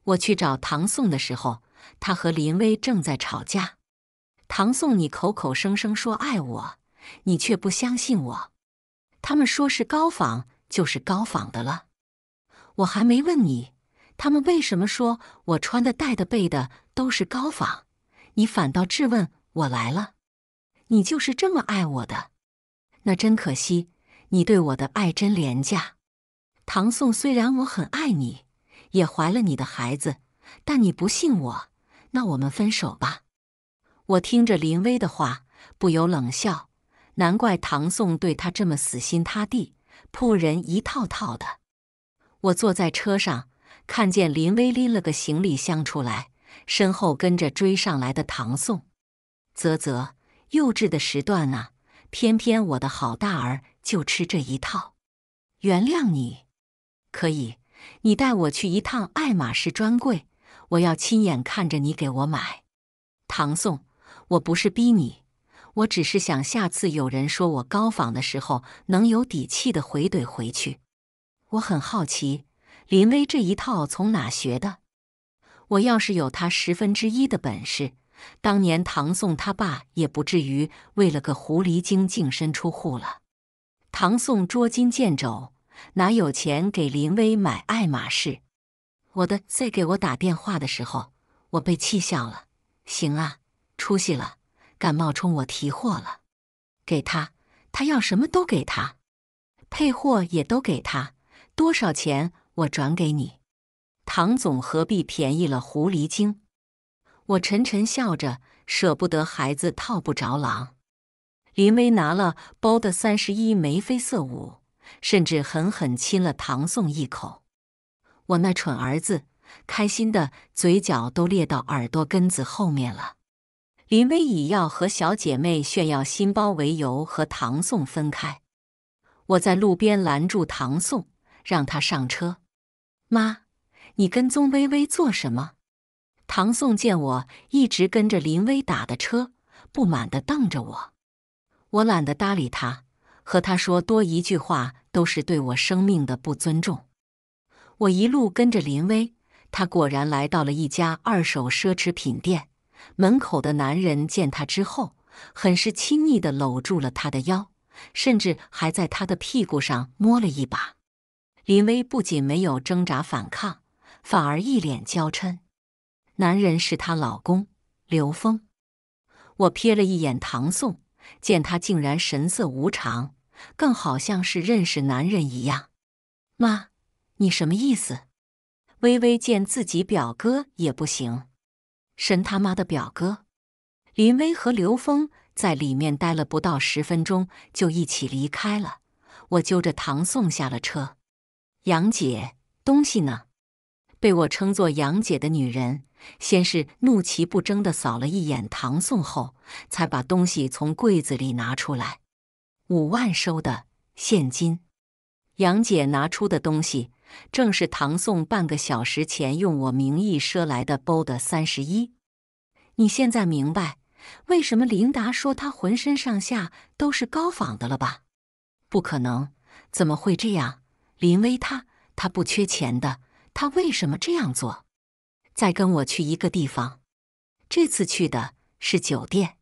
我去找唐宋的时候，他和林威正在吵架。唐宋，你口口声声说爱我，你却不相信我。他们说是高仿，就是高仿的了。我还没问你，他们为什么说我穿的、戴的、背的都是高仿？你反倒质问我来了，你就是这么爱我的？那真可惜，你对我的爱真廉价。唐宋，虽然我很爱你，也怀了你的孩子，但你不信我，那我们分手吧。我听着林薇的话，不由冷笑。难怪唐宋对他这么死心塌地，仆人一套套的。我坐在车上，看见林薇拎了个行李箱出来。身后跟着追上来的唐宋，啧啧，幼稚的时段啊！偏偏我的好大儿就吃这一套。原谅你，可以，你带我去一趟爱马仕专柜，我要亲眼看着你给我买。唐宋，我不是逼你，我只是想下次有人说我高仿的时候，能有底气的回怼回去。我很好奇，林威这一套从哪学的？我要是有他十分之一的本事，当年唐宋他爸也不至于为了个狐狸精净身出户了。唐宋捉襟见肘，哪有钱给林威买爱马仕？我的，再给我打电话的时候，我被气笑了。行啊，出息了，敢冒充我提货了。给他，他要什么都给他，配货也都给他，多少钱我转给你。唐总何必便宜了狐狸精？我沉沉笑着，舍不得孩子套不着狼。林薇拿了包的三十一，眉飞色舞，甚至狠狠亲了唐宋一口。我那蠢儿子开心的嘴角都裂到耳朵根子后面了。林薇以要和小姐妹炫耀新包为由和唐宋分开。我在路边拦住唐宋，让他上车。妈。你跟踪微微做什么？唐宋见我一直跟着林薇打的车，不满地瞪着我。我懒得搭理他，和他说多一句话都是对我生命的不尊重。我一路跟着林薇，她果然来到了一家二手奢侈品店。门口的男人见她之后，很是亲昵地搂住了她的腰，甚至还在她的屁股上摸了一把。林薇不仅没有挣扎反抗。反而一脸娇嗔，男人是她老公刘峰。我瞥了一眼唐宋，见他竟然神色无常，更好像是认识男人一样。妈，你什么意思？微微见自己表哥也不行，神他妈的表哥！林威和刘峰在里面待了不到十分钟，就一起离开了。我揪着唐宋下了车，杨姐，东西呢？被我称作杨姐的女人，先是怒其不争地扫了一眼唐宋，后才把东西从柜子里拿出来。五万收的现金，杨姐拿出的东西正是唐宋半个小时前用我名义赊来的包的三十一。你现在明白为什么琳达说她浑身上下都是高仿的了吧？不可能，怎么会这样？林威他他不缺钱的。他为什么这样做？再跟我去一个地方。这次去的是酒店。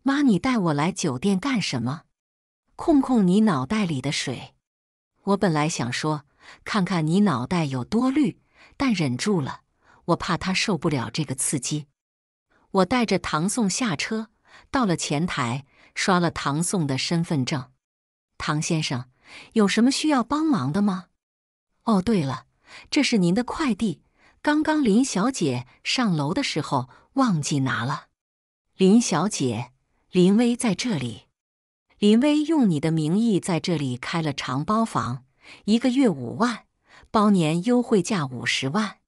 妈，你带我来酒店干什么？控控你脑袋里的水。我本来想说看看你脑袋有多绿，但忍住了，我怕他受不了这个刺激。我带着唐宋下车，到了前台，刷了唐宋的身份证。唐先生，有什么需要帮忙的吗？哦，对了。这是您的快递，刚刚林小姐上楼的时候忘记拿了。林小姐，林薇在这里。林薇用你的名义在这里开了长包房，一个月五万，包年优惠价五十万。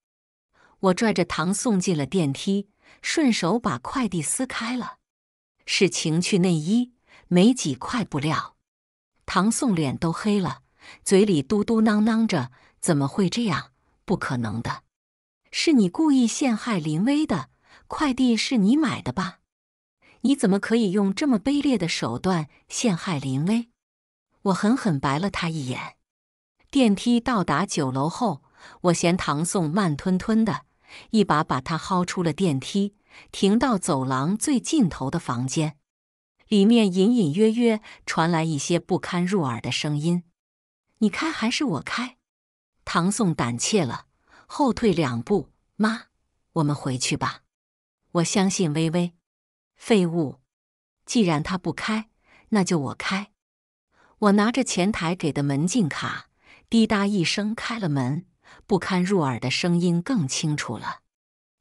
我拽着唐宋进了电梯，顺手把快递撕开了，是情趣内衣，没几块布料。唐宋脸都黑了，嘴里嘟嘟囔囔着。怎么会这样？不可能的，是你故意陷害林威的。快递是你买的吧？你怎么可以用这么卑劣的手段陷害林威？我狠狠白了他一眼。电梯到达九楼后，我嫌唐宋慢吞吞的，一把把他薅出了电梯，停到走廊最尽头的房间。里面隐隐约约传来一些不堪入耳的声音。你开还是我开？唐宋胆怯了，后退两步。妈，我们回去吧。我相信微微，废物。既然他不开，那就我开。我拿着前台给的门禁卡，滴答一声开了门，不堪入耳的声音更清楚了。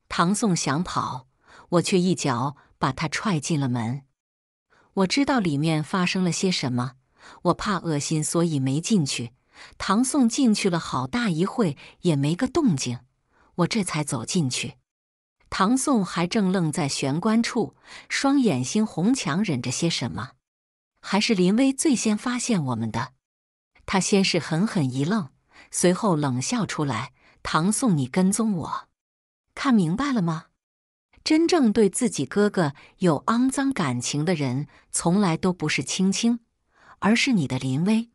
唐宋想跑，我却一脚把他踹进了门。我知道里面发生了些什么，我怕恶心，所以没进去。唐宋进去了好大一会也没个动静，我这才走进去。唐宋还正愣在玄关处，双眼猩红，强忍着些什么。还是林威最先发现我们的，他先是狠狠一愣，随后冷笑出来：“唐宋，你跟踪我，看明白了吗？真正对自己哥哥有肮脏感情的人，从来都不是青青，而是你的林威。”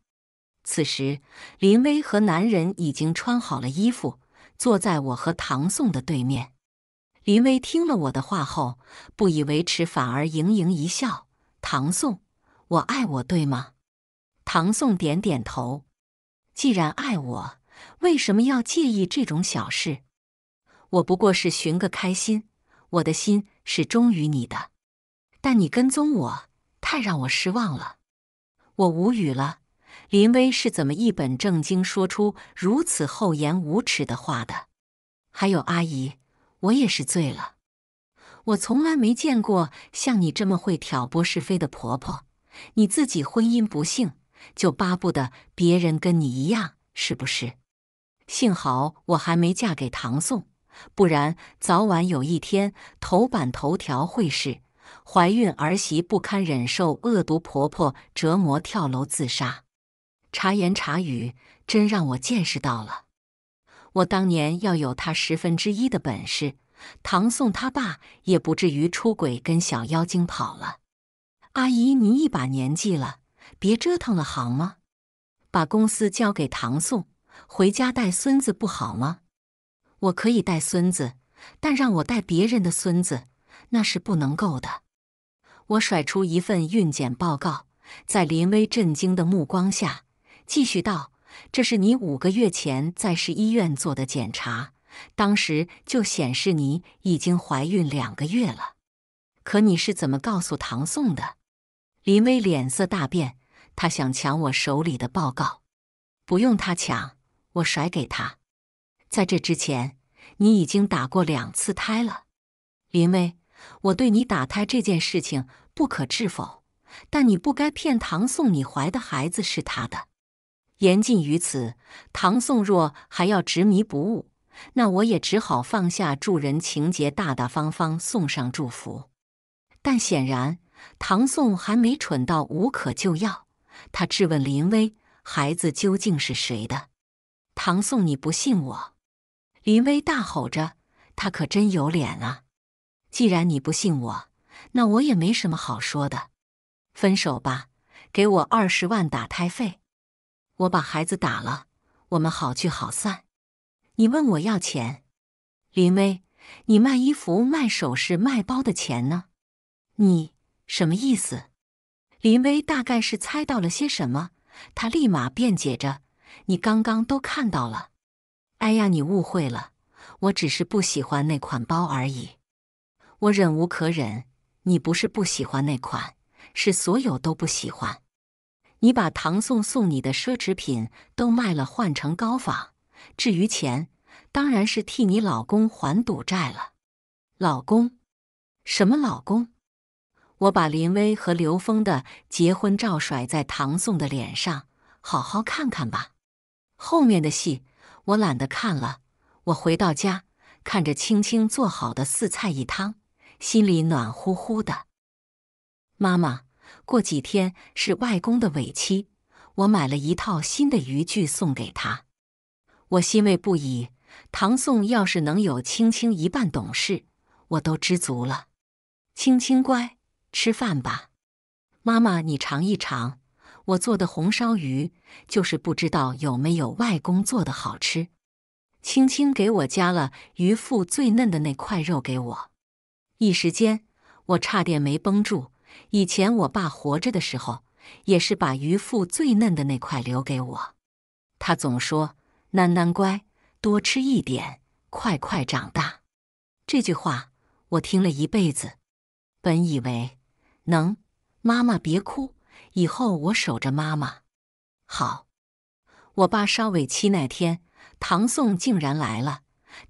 此时，林威和男人已经穿好了衣服，坐在我和唐宋的对面。林威听了我的话后，不以为耻，反而盈盈一笑：“唐宋，我爱我，对吗？”唐宋点点头：“既然爱我，为什么要介意这种小事？我不过是寻个开心，我的心是忠于你的。但你跟踪我，太让我失望了。”我无语了。林威是怎么一本正经说出如此厚颜无耻的话的？还有阿姨，我也是醉了，我从来没见过像你这么会挑拨是非的婆婆。你自己婚姻不幸，就巴不得别人跟你一样，是不是？幸好我还没嫁给唐宋，不然早晚有一天头版头条会是怀孕儿媳不堪忍受恶毒婆婆折磨跳楼自杀。茶言茶语，真让我见识到了。我当年要有他十分之一的本事，唐宋他爸也不至于出轨跟小妖精跑了。阿姨，您一把年纪了，别折腾了好吗？把公司交给唐宋，回家带孙子不好吗？我可以带孙子，但让我带别人的孙子，那是不能够的。我甩出一份孕检报告，在林威震惊的目光下。继续道：“这是你五个月前在市医院做的检查，当时就显示你已经怀孕两个月了。可你是怎么告诉唐宋的？”林威脸色大变，他想抢我手里的报告，不用他抢，我甩给他。在这之前，你已经打过两次胎了。林威，我对你打胎这件事情不可置否，但你不该骗唐宋，你怀的孩子是他的。言尽于此，唐宋若还要执迷不悟，那我也只好放下助人情节，大大方方送上祝福。但显然，唐宋还没蠢到无可救药。他质问林威：“孩子究竟是谁的？”唐宋，你不信我？”林威大吼着：“他可真有脸啊！既然你不信我，那我也没什么好说的。分手吧，给我二十万打胎费。”我把孩子打了，我们好聚好散。你问我要钱，林薇，你卖衣服、卖首饰、卖包的钱呢？你什么意思？林薇大概是猜到了些什么，她立马辩解着：“你刚刚都看到了。”哎呀，你误会了，我只是不喜欢那款包而已。我忍无可忍，你不是不喜欢那款，是所有都不喜欢。你把唐宋送你的奢侈品都卖了，换成高仿。至于钱，当然是替你老公还赌债了。老公？什么老公？我把林薇和刘峰的结婚照甩在唐宋的脸上，好好看看吧。后面的戏我懒得看了。我回到家，看着青青做好的四菜一汤，心里暖乎乎的。妈妈。过几天是外公的尾期，我买了一套新的渔具送给他，我欣慰不已。唐宋要是能有青青一半懂事，我都知足了。青青乖，吃饭吧，妈妈，你尝一尝我做的红烧鱼，就是不知道有没有外公做的好吃。青青给我夹了鱼腹最嫩的那块肉给我，一时间我差点没绷住。以前我爸活着的时候，也是把鱼腹最嫩的那块留给我。他总说：“囡囡乖，多吃一点，快快长大。”这句话我听了一辈子。本以为能，妈妈别哭，以后我守着妈妈。好，我爸烧尾期那天，唐宋竟然来了，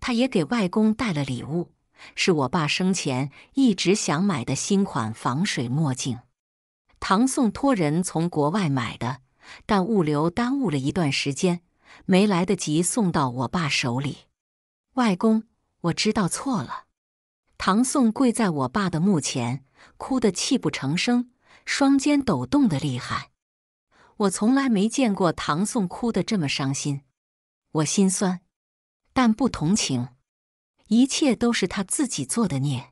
他也给外公带了礼物。是我爸生前一直想买的新款防水墨镜，唐宋托人从国外买的，但物流耽误了一段时间，没来得及送到我爸手里。外公，我知道错了。唐宋跪在我爸的墓前，哭得泣不成声，双肩抖动的厉害。我从来没见过唐宋哭得这么伤心，我心酸，但不同情。一切都是他自己做的孽，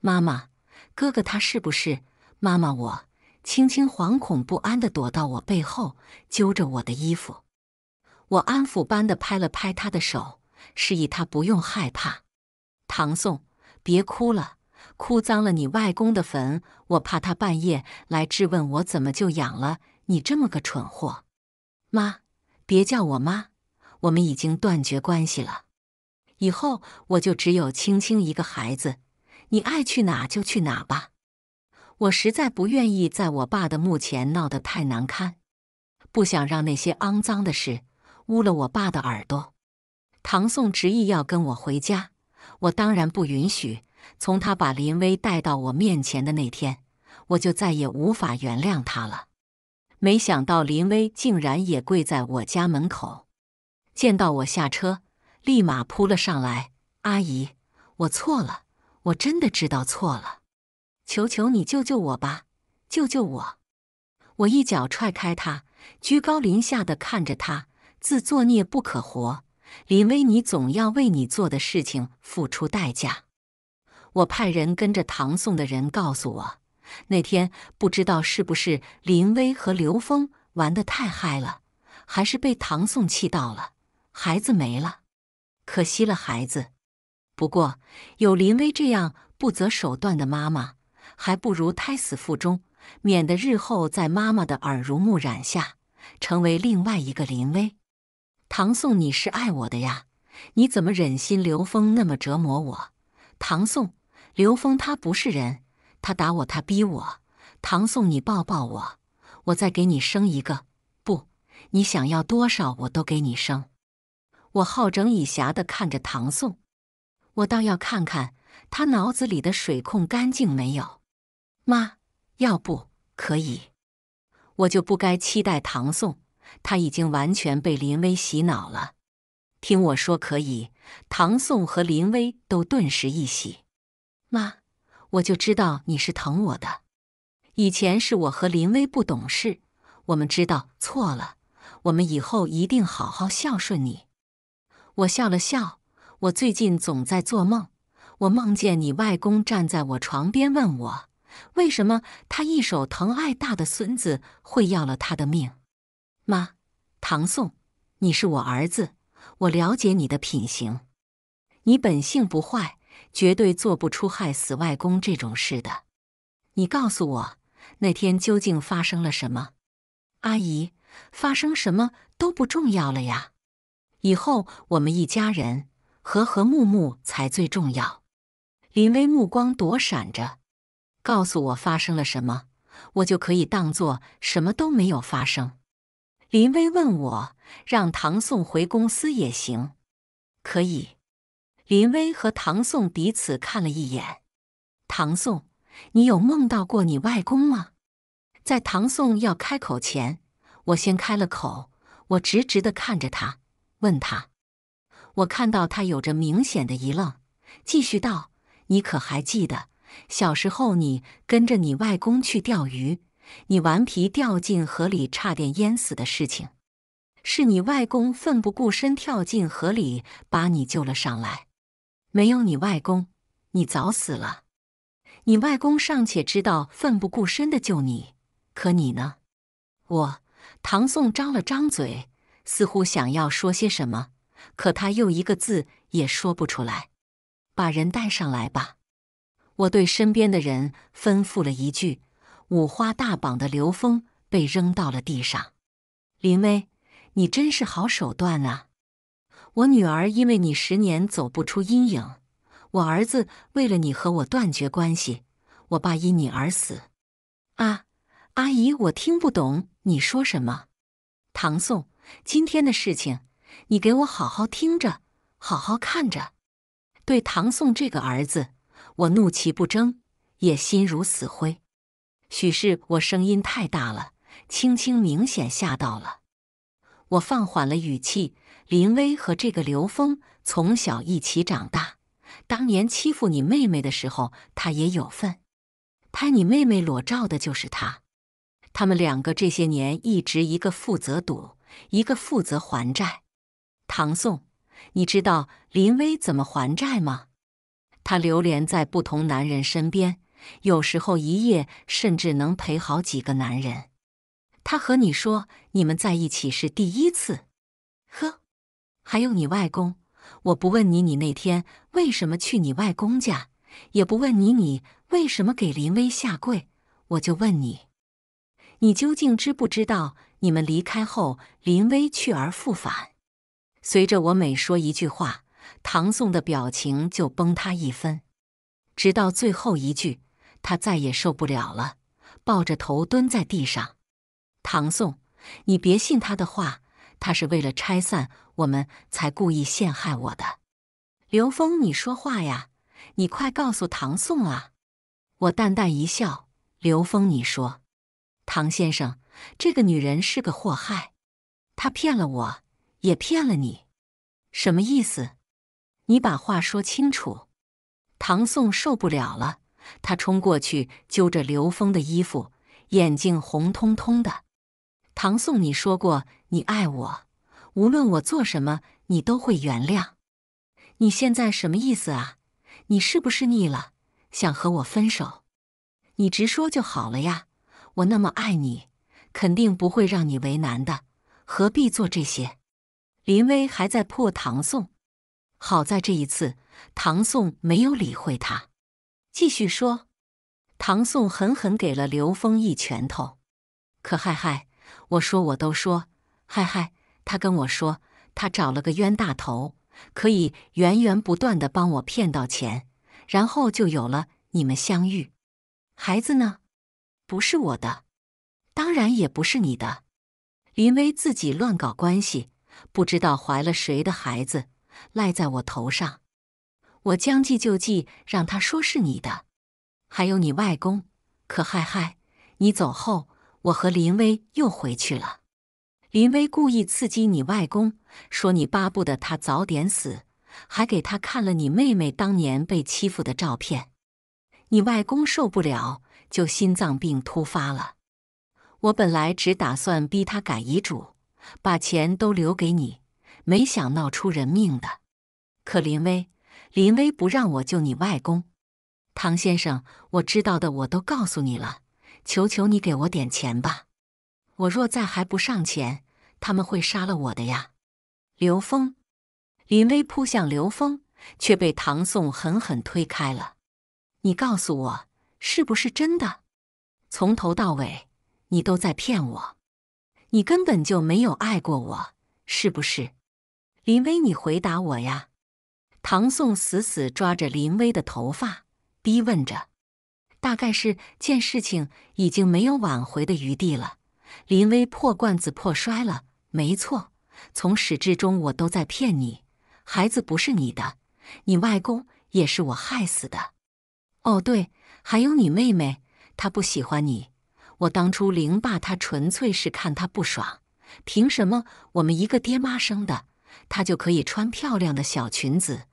妈妈，哥哥他是不是？妈妈，我青青惶恐不安的躲到我背后，揪着我的衣服。我安抚般的拍了拍他的手，示意他不用害怕。唐宋，别哭了，哭脏了你外公的坟，我怕他半夜来质问我怎么就养了你这么个蠢货。妈，别叫我妈，我们已经断绝关系了。以后我就只有青青一个孩子，你爱去哪就去哪吧。我实在不愿意在我爸的墓前闹得太难堪，不想让那些肮脏的事污了我爸的耳朵。唐宋执意要跟我回家，我当然不允许。从他把林威带到我面前的那天，我就再也无法原谅他了。没想到林威竟然也跪在我家门口，见到我下车。立马扑了上来，阿姨，我错了，我真的知道错了，求求你救救我吧，救救我！我一脚踹开他，居高临下的看着他，自作孽不可活。林威，你总要为你做的事情付出代价。我派人跟着唐宋的人告诉我，那天不知道是不是林威和刘峰玩的太嗨了，还是被唐宋气到了，孩子没了。可惜了孩子，不过有林薇这样不择手段的妈妈，还不如胎死腹中，免得日后在妈妈的耳濡目染下，成为另外一个林薇。唐宋，你是爱我的呀，你怎么忍心刘峰那么折磨我？唐宋，刘峰他不是人，他打我，他逼我。唐宋，你抱抱我，我再给你生一个，不，你想要多少我都给你生。我好整以暇的看着唐宋，我倒要看看他脑子里的水控干净没有。妈，要不可以，我就不该期待唐宋，他已经完全被林威洗脑了。听我说，可以。唐宋和林威都顿时一喜。妈，我就知道你是疼我的。以前是我和林威不懂事，我们知道错了，我们以后一定好好孝顺你。我笑了笑。我最近总在做梦，我梦见你外公站在我床边问我，为什么他一手疼爱大的孙子会要了他的命？妈，唐宋，你是我儿子，我了解你的品行，你本性不坏，绝对做不出害死外公这种事的。你告诉我，那天究竟发生了什么？阿姨，发生什么都不重要了呀。以后我们一家人和和睦睦才最重要。林威目光躲闪着，告诉我发生了什么，我就可以当做什么都没有发生。林威问我，让唐宋回公司也行，可以。林威和唐宋彼此看了一眼。唐宋，你有梦到过你外公吗？在唐宋要开口前，我先开了口，我直直的看着他。问他，我看到他有着明显的一愣，继续道：“你可还记得小时候你跟着你外公去钓鱼，你顽皮掉进河里差点淹死的事情？是你外公奋不顾身跳进河里把你救了上来。没有你外公，你早死了。你外公尚且知道奋不顾身的救你，可你呢？”我唐宋张了张嘴。似乎想要说些什么，可他又一个字也说不出来。把人带上来吧！我对身边的人吩咐了一句。五花大绑的刘峰被扔到了地上。林薇，你真是好手段啊！我女儿因为你十年走不出阴影，我儿子为了你和我断绝关系，我爸因你而死。啊，阿姨，我听不懂你说什么。唐宋。今天的事情，你给我好好听着，好好看着。对唐宋这个儿子，我怒其不争，也心如死灰。许是我声音太大了，青青明显吓到了。我放缓了语气。林威和这个刘峰从小一起长大，当年欺负你妹妹的时候，他也有份。拍你妹妹裸照的就是他。他们两个这些年一直一个负责赌。一个负责还债，唐宋，你知道林威怎么还债吗？他流连在不同男人身边，有时候一夜甚至能陪好几个男人。他和你说你们在一起是第一次，呵。还有你外公，我不问你你那天为什么去你外公家，也不问你你为什么给林威下跪，我就问你，你究竟知不知道？你们离开后，林威去而复返。随着我每说一句话，唐宋的表情就崩塌一分，直到最后一句，他再也受不了了，抱着头蹲在地上。唐宋，你别信他的话，他是为了拆散我们才故意陷害我的。刘峰，你说话呀，你快告诉唐宋啊！我淡淡一笑。刘峰，你说，唐先生。这个女人是个祸害，她骗了我，也骗了你，什么意思？你把话说清楚！唐宋受不了了，他冲过去揪着刘峰的衣服，眼睛红彤彤的。唐宋，你说过你爱我，无论我做什么，你都会原谅。你现在什么意思啊？你是不是腻了，想和我分手？你直说就好了呀，我那么爱你。肯定不会让你为难的，何必做这些？林威还在破唐宋，好在这一次唐宋没有理会他，继续说。唐宋狠狠给了刘峰一拳头。可嗨嗨，我说我都说嗨嗨，他跟我说他找了个冤大头，可以源源不断的帮我骗到钱，然后就有了你们相遇。孩子呢？不是我的。当然也不是你的，林薇自己乱搞关系，不知道怀了谁的孩子，赖在我头上。我将计就计，让他说是你的。还有你外公，可嗨嗨，你走后，我和林薇又回去了。林薇故意刺激你外公，说你巴不得他早点死，还给他看了你妹妹当年被欺负的照片。你外公受不了，就心脏病突发了。我本来只打算逼他改遗嘱，把钱都留给你，没想闹出人命的。可林威，林威不让我救你外公，唐先生，我知道的我都告诉你了，求求你给我点钱吧！我若再还不上钱，他们会杀了我的呀！刘峰，林威扑向刘峰，却被唐宋狠狠推开了。你告诉我，是不是真的？从头到尾。你都在骗我，你根本就没有爱过我，是不是？林薇，你回答我呀！唐宋死死抓着林薇的头发，逼问着。大概是见事情已经没有挽回的余地了，林薇破罐子破摔了。没错，从始至终我都在骗你。孩子不是你的，你外公也是我害死的。哦，对，还有你妹妹，她不喜欢你。我当初凌霸他纯粹是看他不爽，凭什么我们一个爹妈生的，他就可以穿漂亮的小裙子？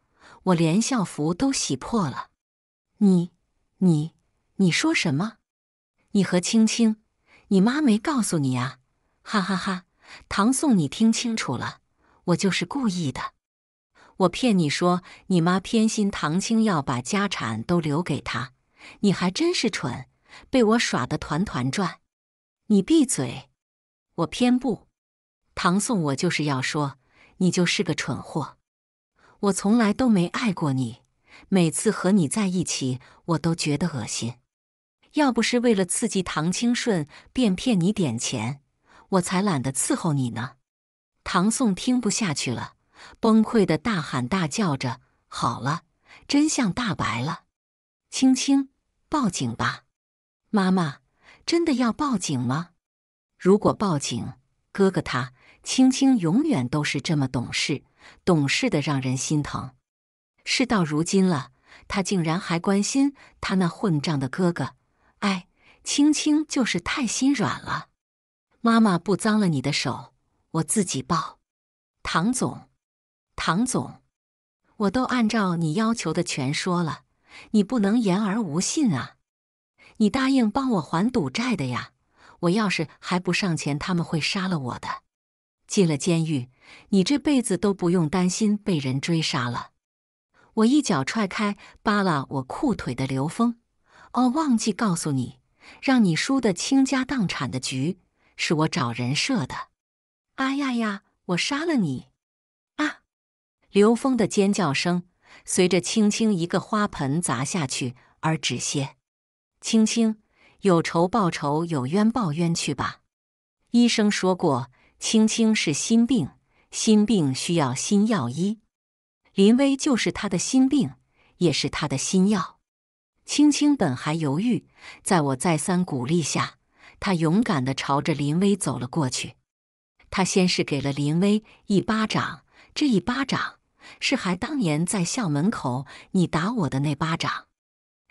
我连校服都洗破了。你、你、你说什么？你和青青，你妈没告诉你啊？哈哈哈！唐宋，你听清楚了，我就是故意的，我骗你说你妈偏心唐青，要把家产都留给他，你还真是蠢。被我耍得团团转，你闭嘴！我偏不。唐宋，我就是要说，你就是个蠢货。我从来都没爱过你，每次和你在一起，我都觉得恶心。要不是为了刺激唐青顺，便骗你点钱，我才懒得伺候你呢。唐宋听不下去了，崩溃的大喊大叫着：“好了，真相大白了，青青，报警吧！”妈妈，真的要报警吗？如果报警，哥哥他青青永远都是这么懂事，懂事的让人心疼。事到如今了，他竟然还关心他那混账的哥哥。哎，青青就是太心软了。妈妈不脏了你的手，我自己抱。唐总，唐总，我都按照你要求的全说了，你不能言而无信啊。你答应帮我还赌债的呀！我要是还不上钱，他们会杀了我的。进了监狱，你这辈子都不用担心被人追杀了。我一脚踹开扒拉我裤腿的刘峰。哦，忘记告诉你，让你输的倾家荡产的局是我找人设的。啊呀呀！我杀了你！啊！刘峰的尖叫声随着轻轻一个花盆砸下去而止歇。青青，有仇报仇，有冤报冤去吧。医生说过，青青是心病，心病需要心药医。林薇就是他的心病，也是他的心药。青青本还犹豫，在我再三鼓励下，他勇敢地朝着林薇走了过去。他先是给了林薇一巴掌，这一巴掌是还当年在校门口你打我的那巴掌。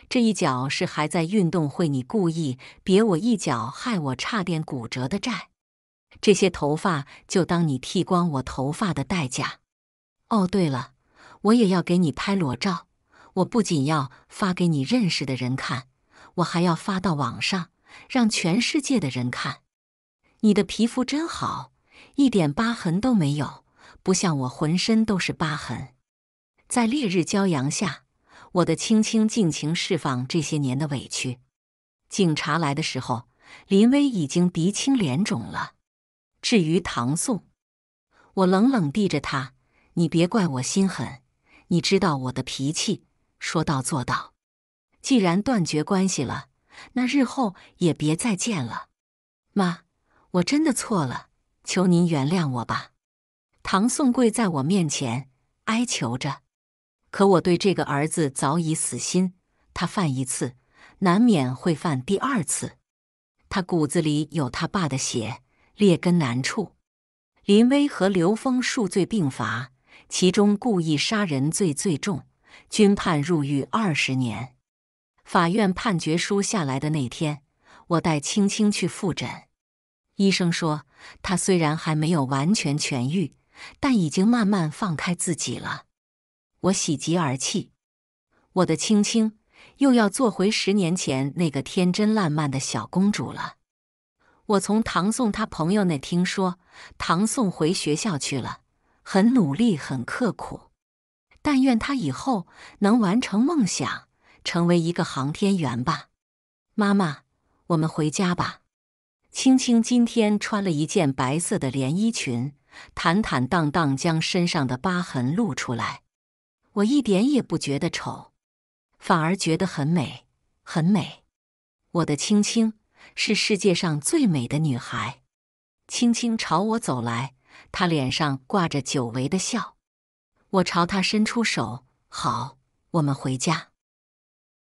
这一脚是还在运动会你故意别我一脚害我差点骨折的债，这些头发就当你剃光我头发的代价。哦，对了，我也要给你拍裸照，我不仅要发给你认识的人看，我还要发到网上，让全世界的人看。你的皮肤真好，一点疤痕都没有，不像我浑身都是疤痕，在烈日骄阳下。我的青青尽情释放这些年的委屈。警察来的时候，林威已经鼻青脸肿了。至于唐宋，我冷冷递着他。你别怪我心狠，你知道我的脾气，说到做到。既然断绝关系了，那日后也别再见了。妈，我真的错了，求您原谅我吧。唐宋跪在我面前哀求着。可我对这个儿子早已死心，他犯一次，难免会犯第二次。他骨子里有他爸的血，劣根难处。林威和刘峰数罪并罚，其中故意杀人罪最重，均判入狱二十年。法院判决书下来的那天，我带青青去复诊，医生说他虽然还没有完全痊愈，但已经慢慢放开自己了。我喜极而泣，我的青青又要做回十年前那个天真烂漫的小公主了。我从唐宋他朋友那听说，唐宋回学校去了，很努力，很刻苦。但愿他以后能完成梦想，成为一个航天员吧。妈妈，我们回家吧。青青今天穿了一件白色的连衣裙，坦坦荡荡将身上的疤痕露出来。我一点也不觉得丑，反而觉得很美，很美。我的青青是世界上最美的女孩。青青朝我走来，她脸上挂着久违的笑。我朝她伸出手，好，我们回家。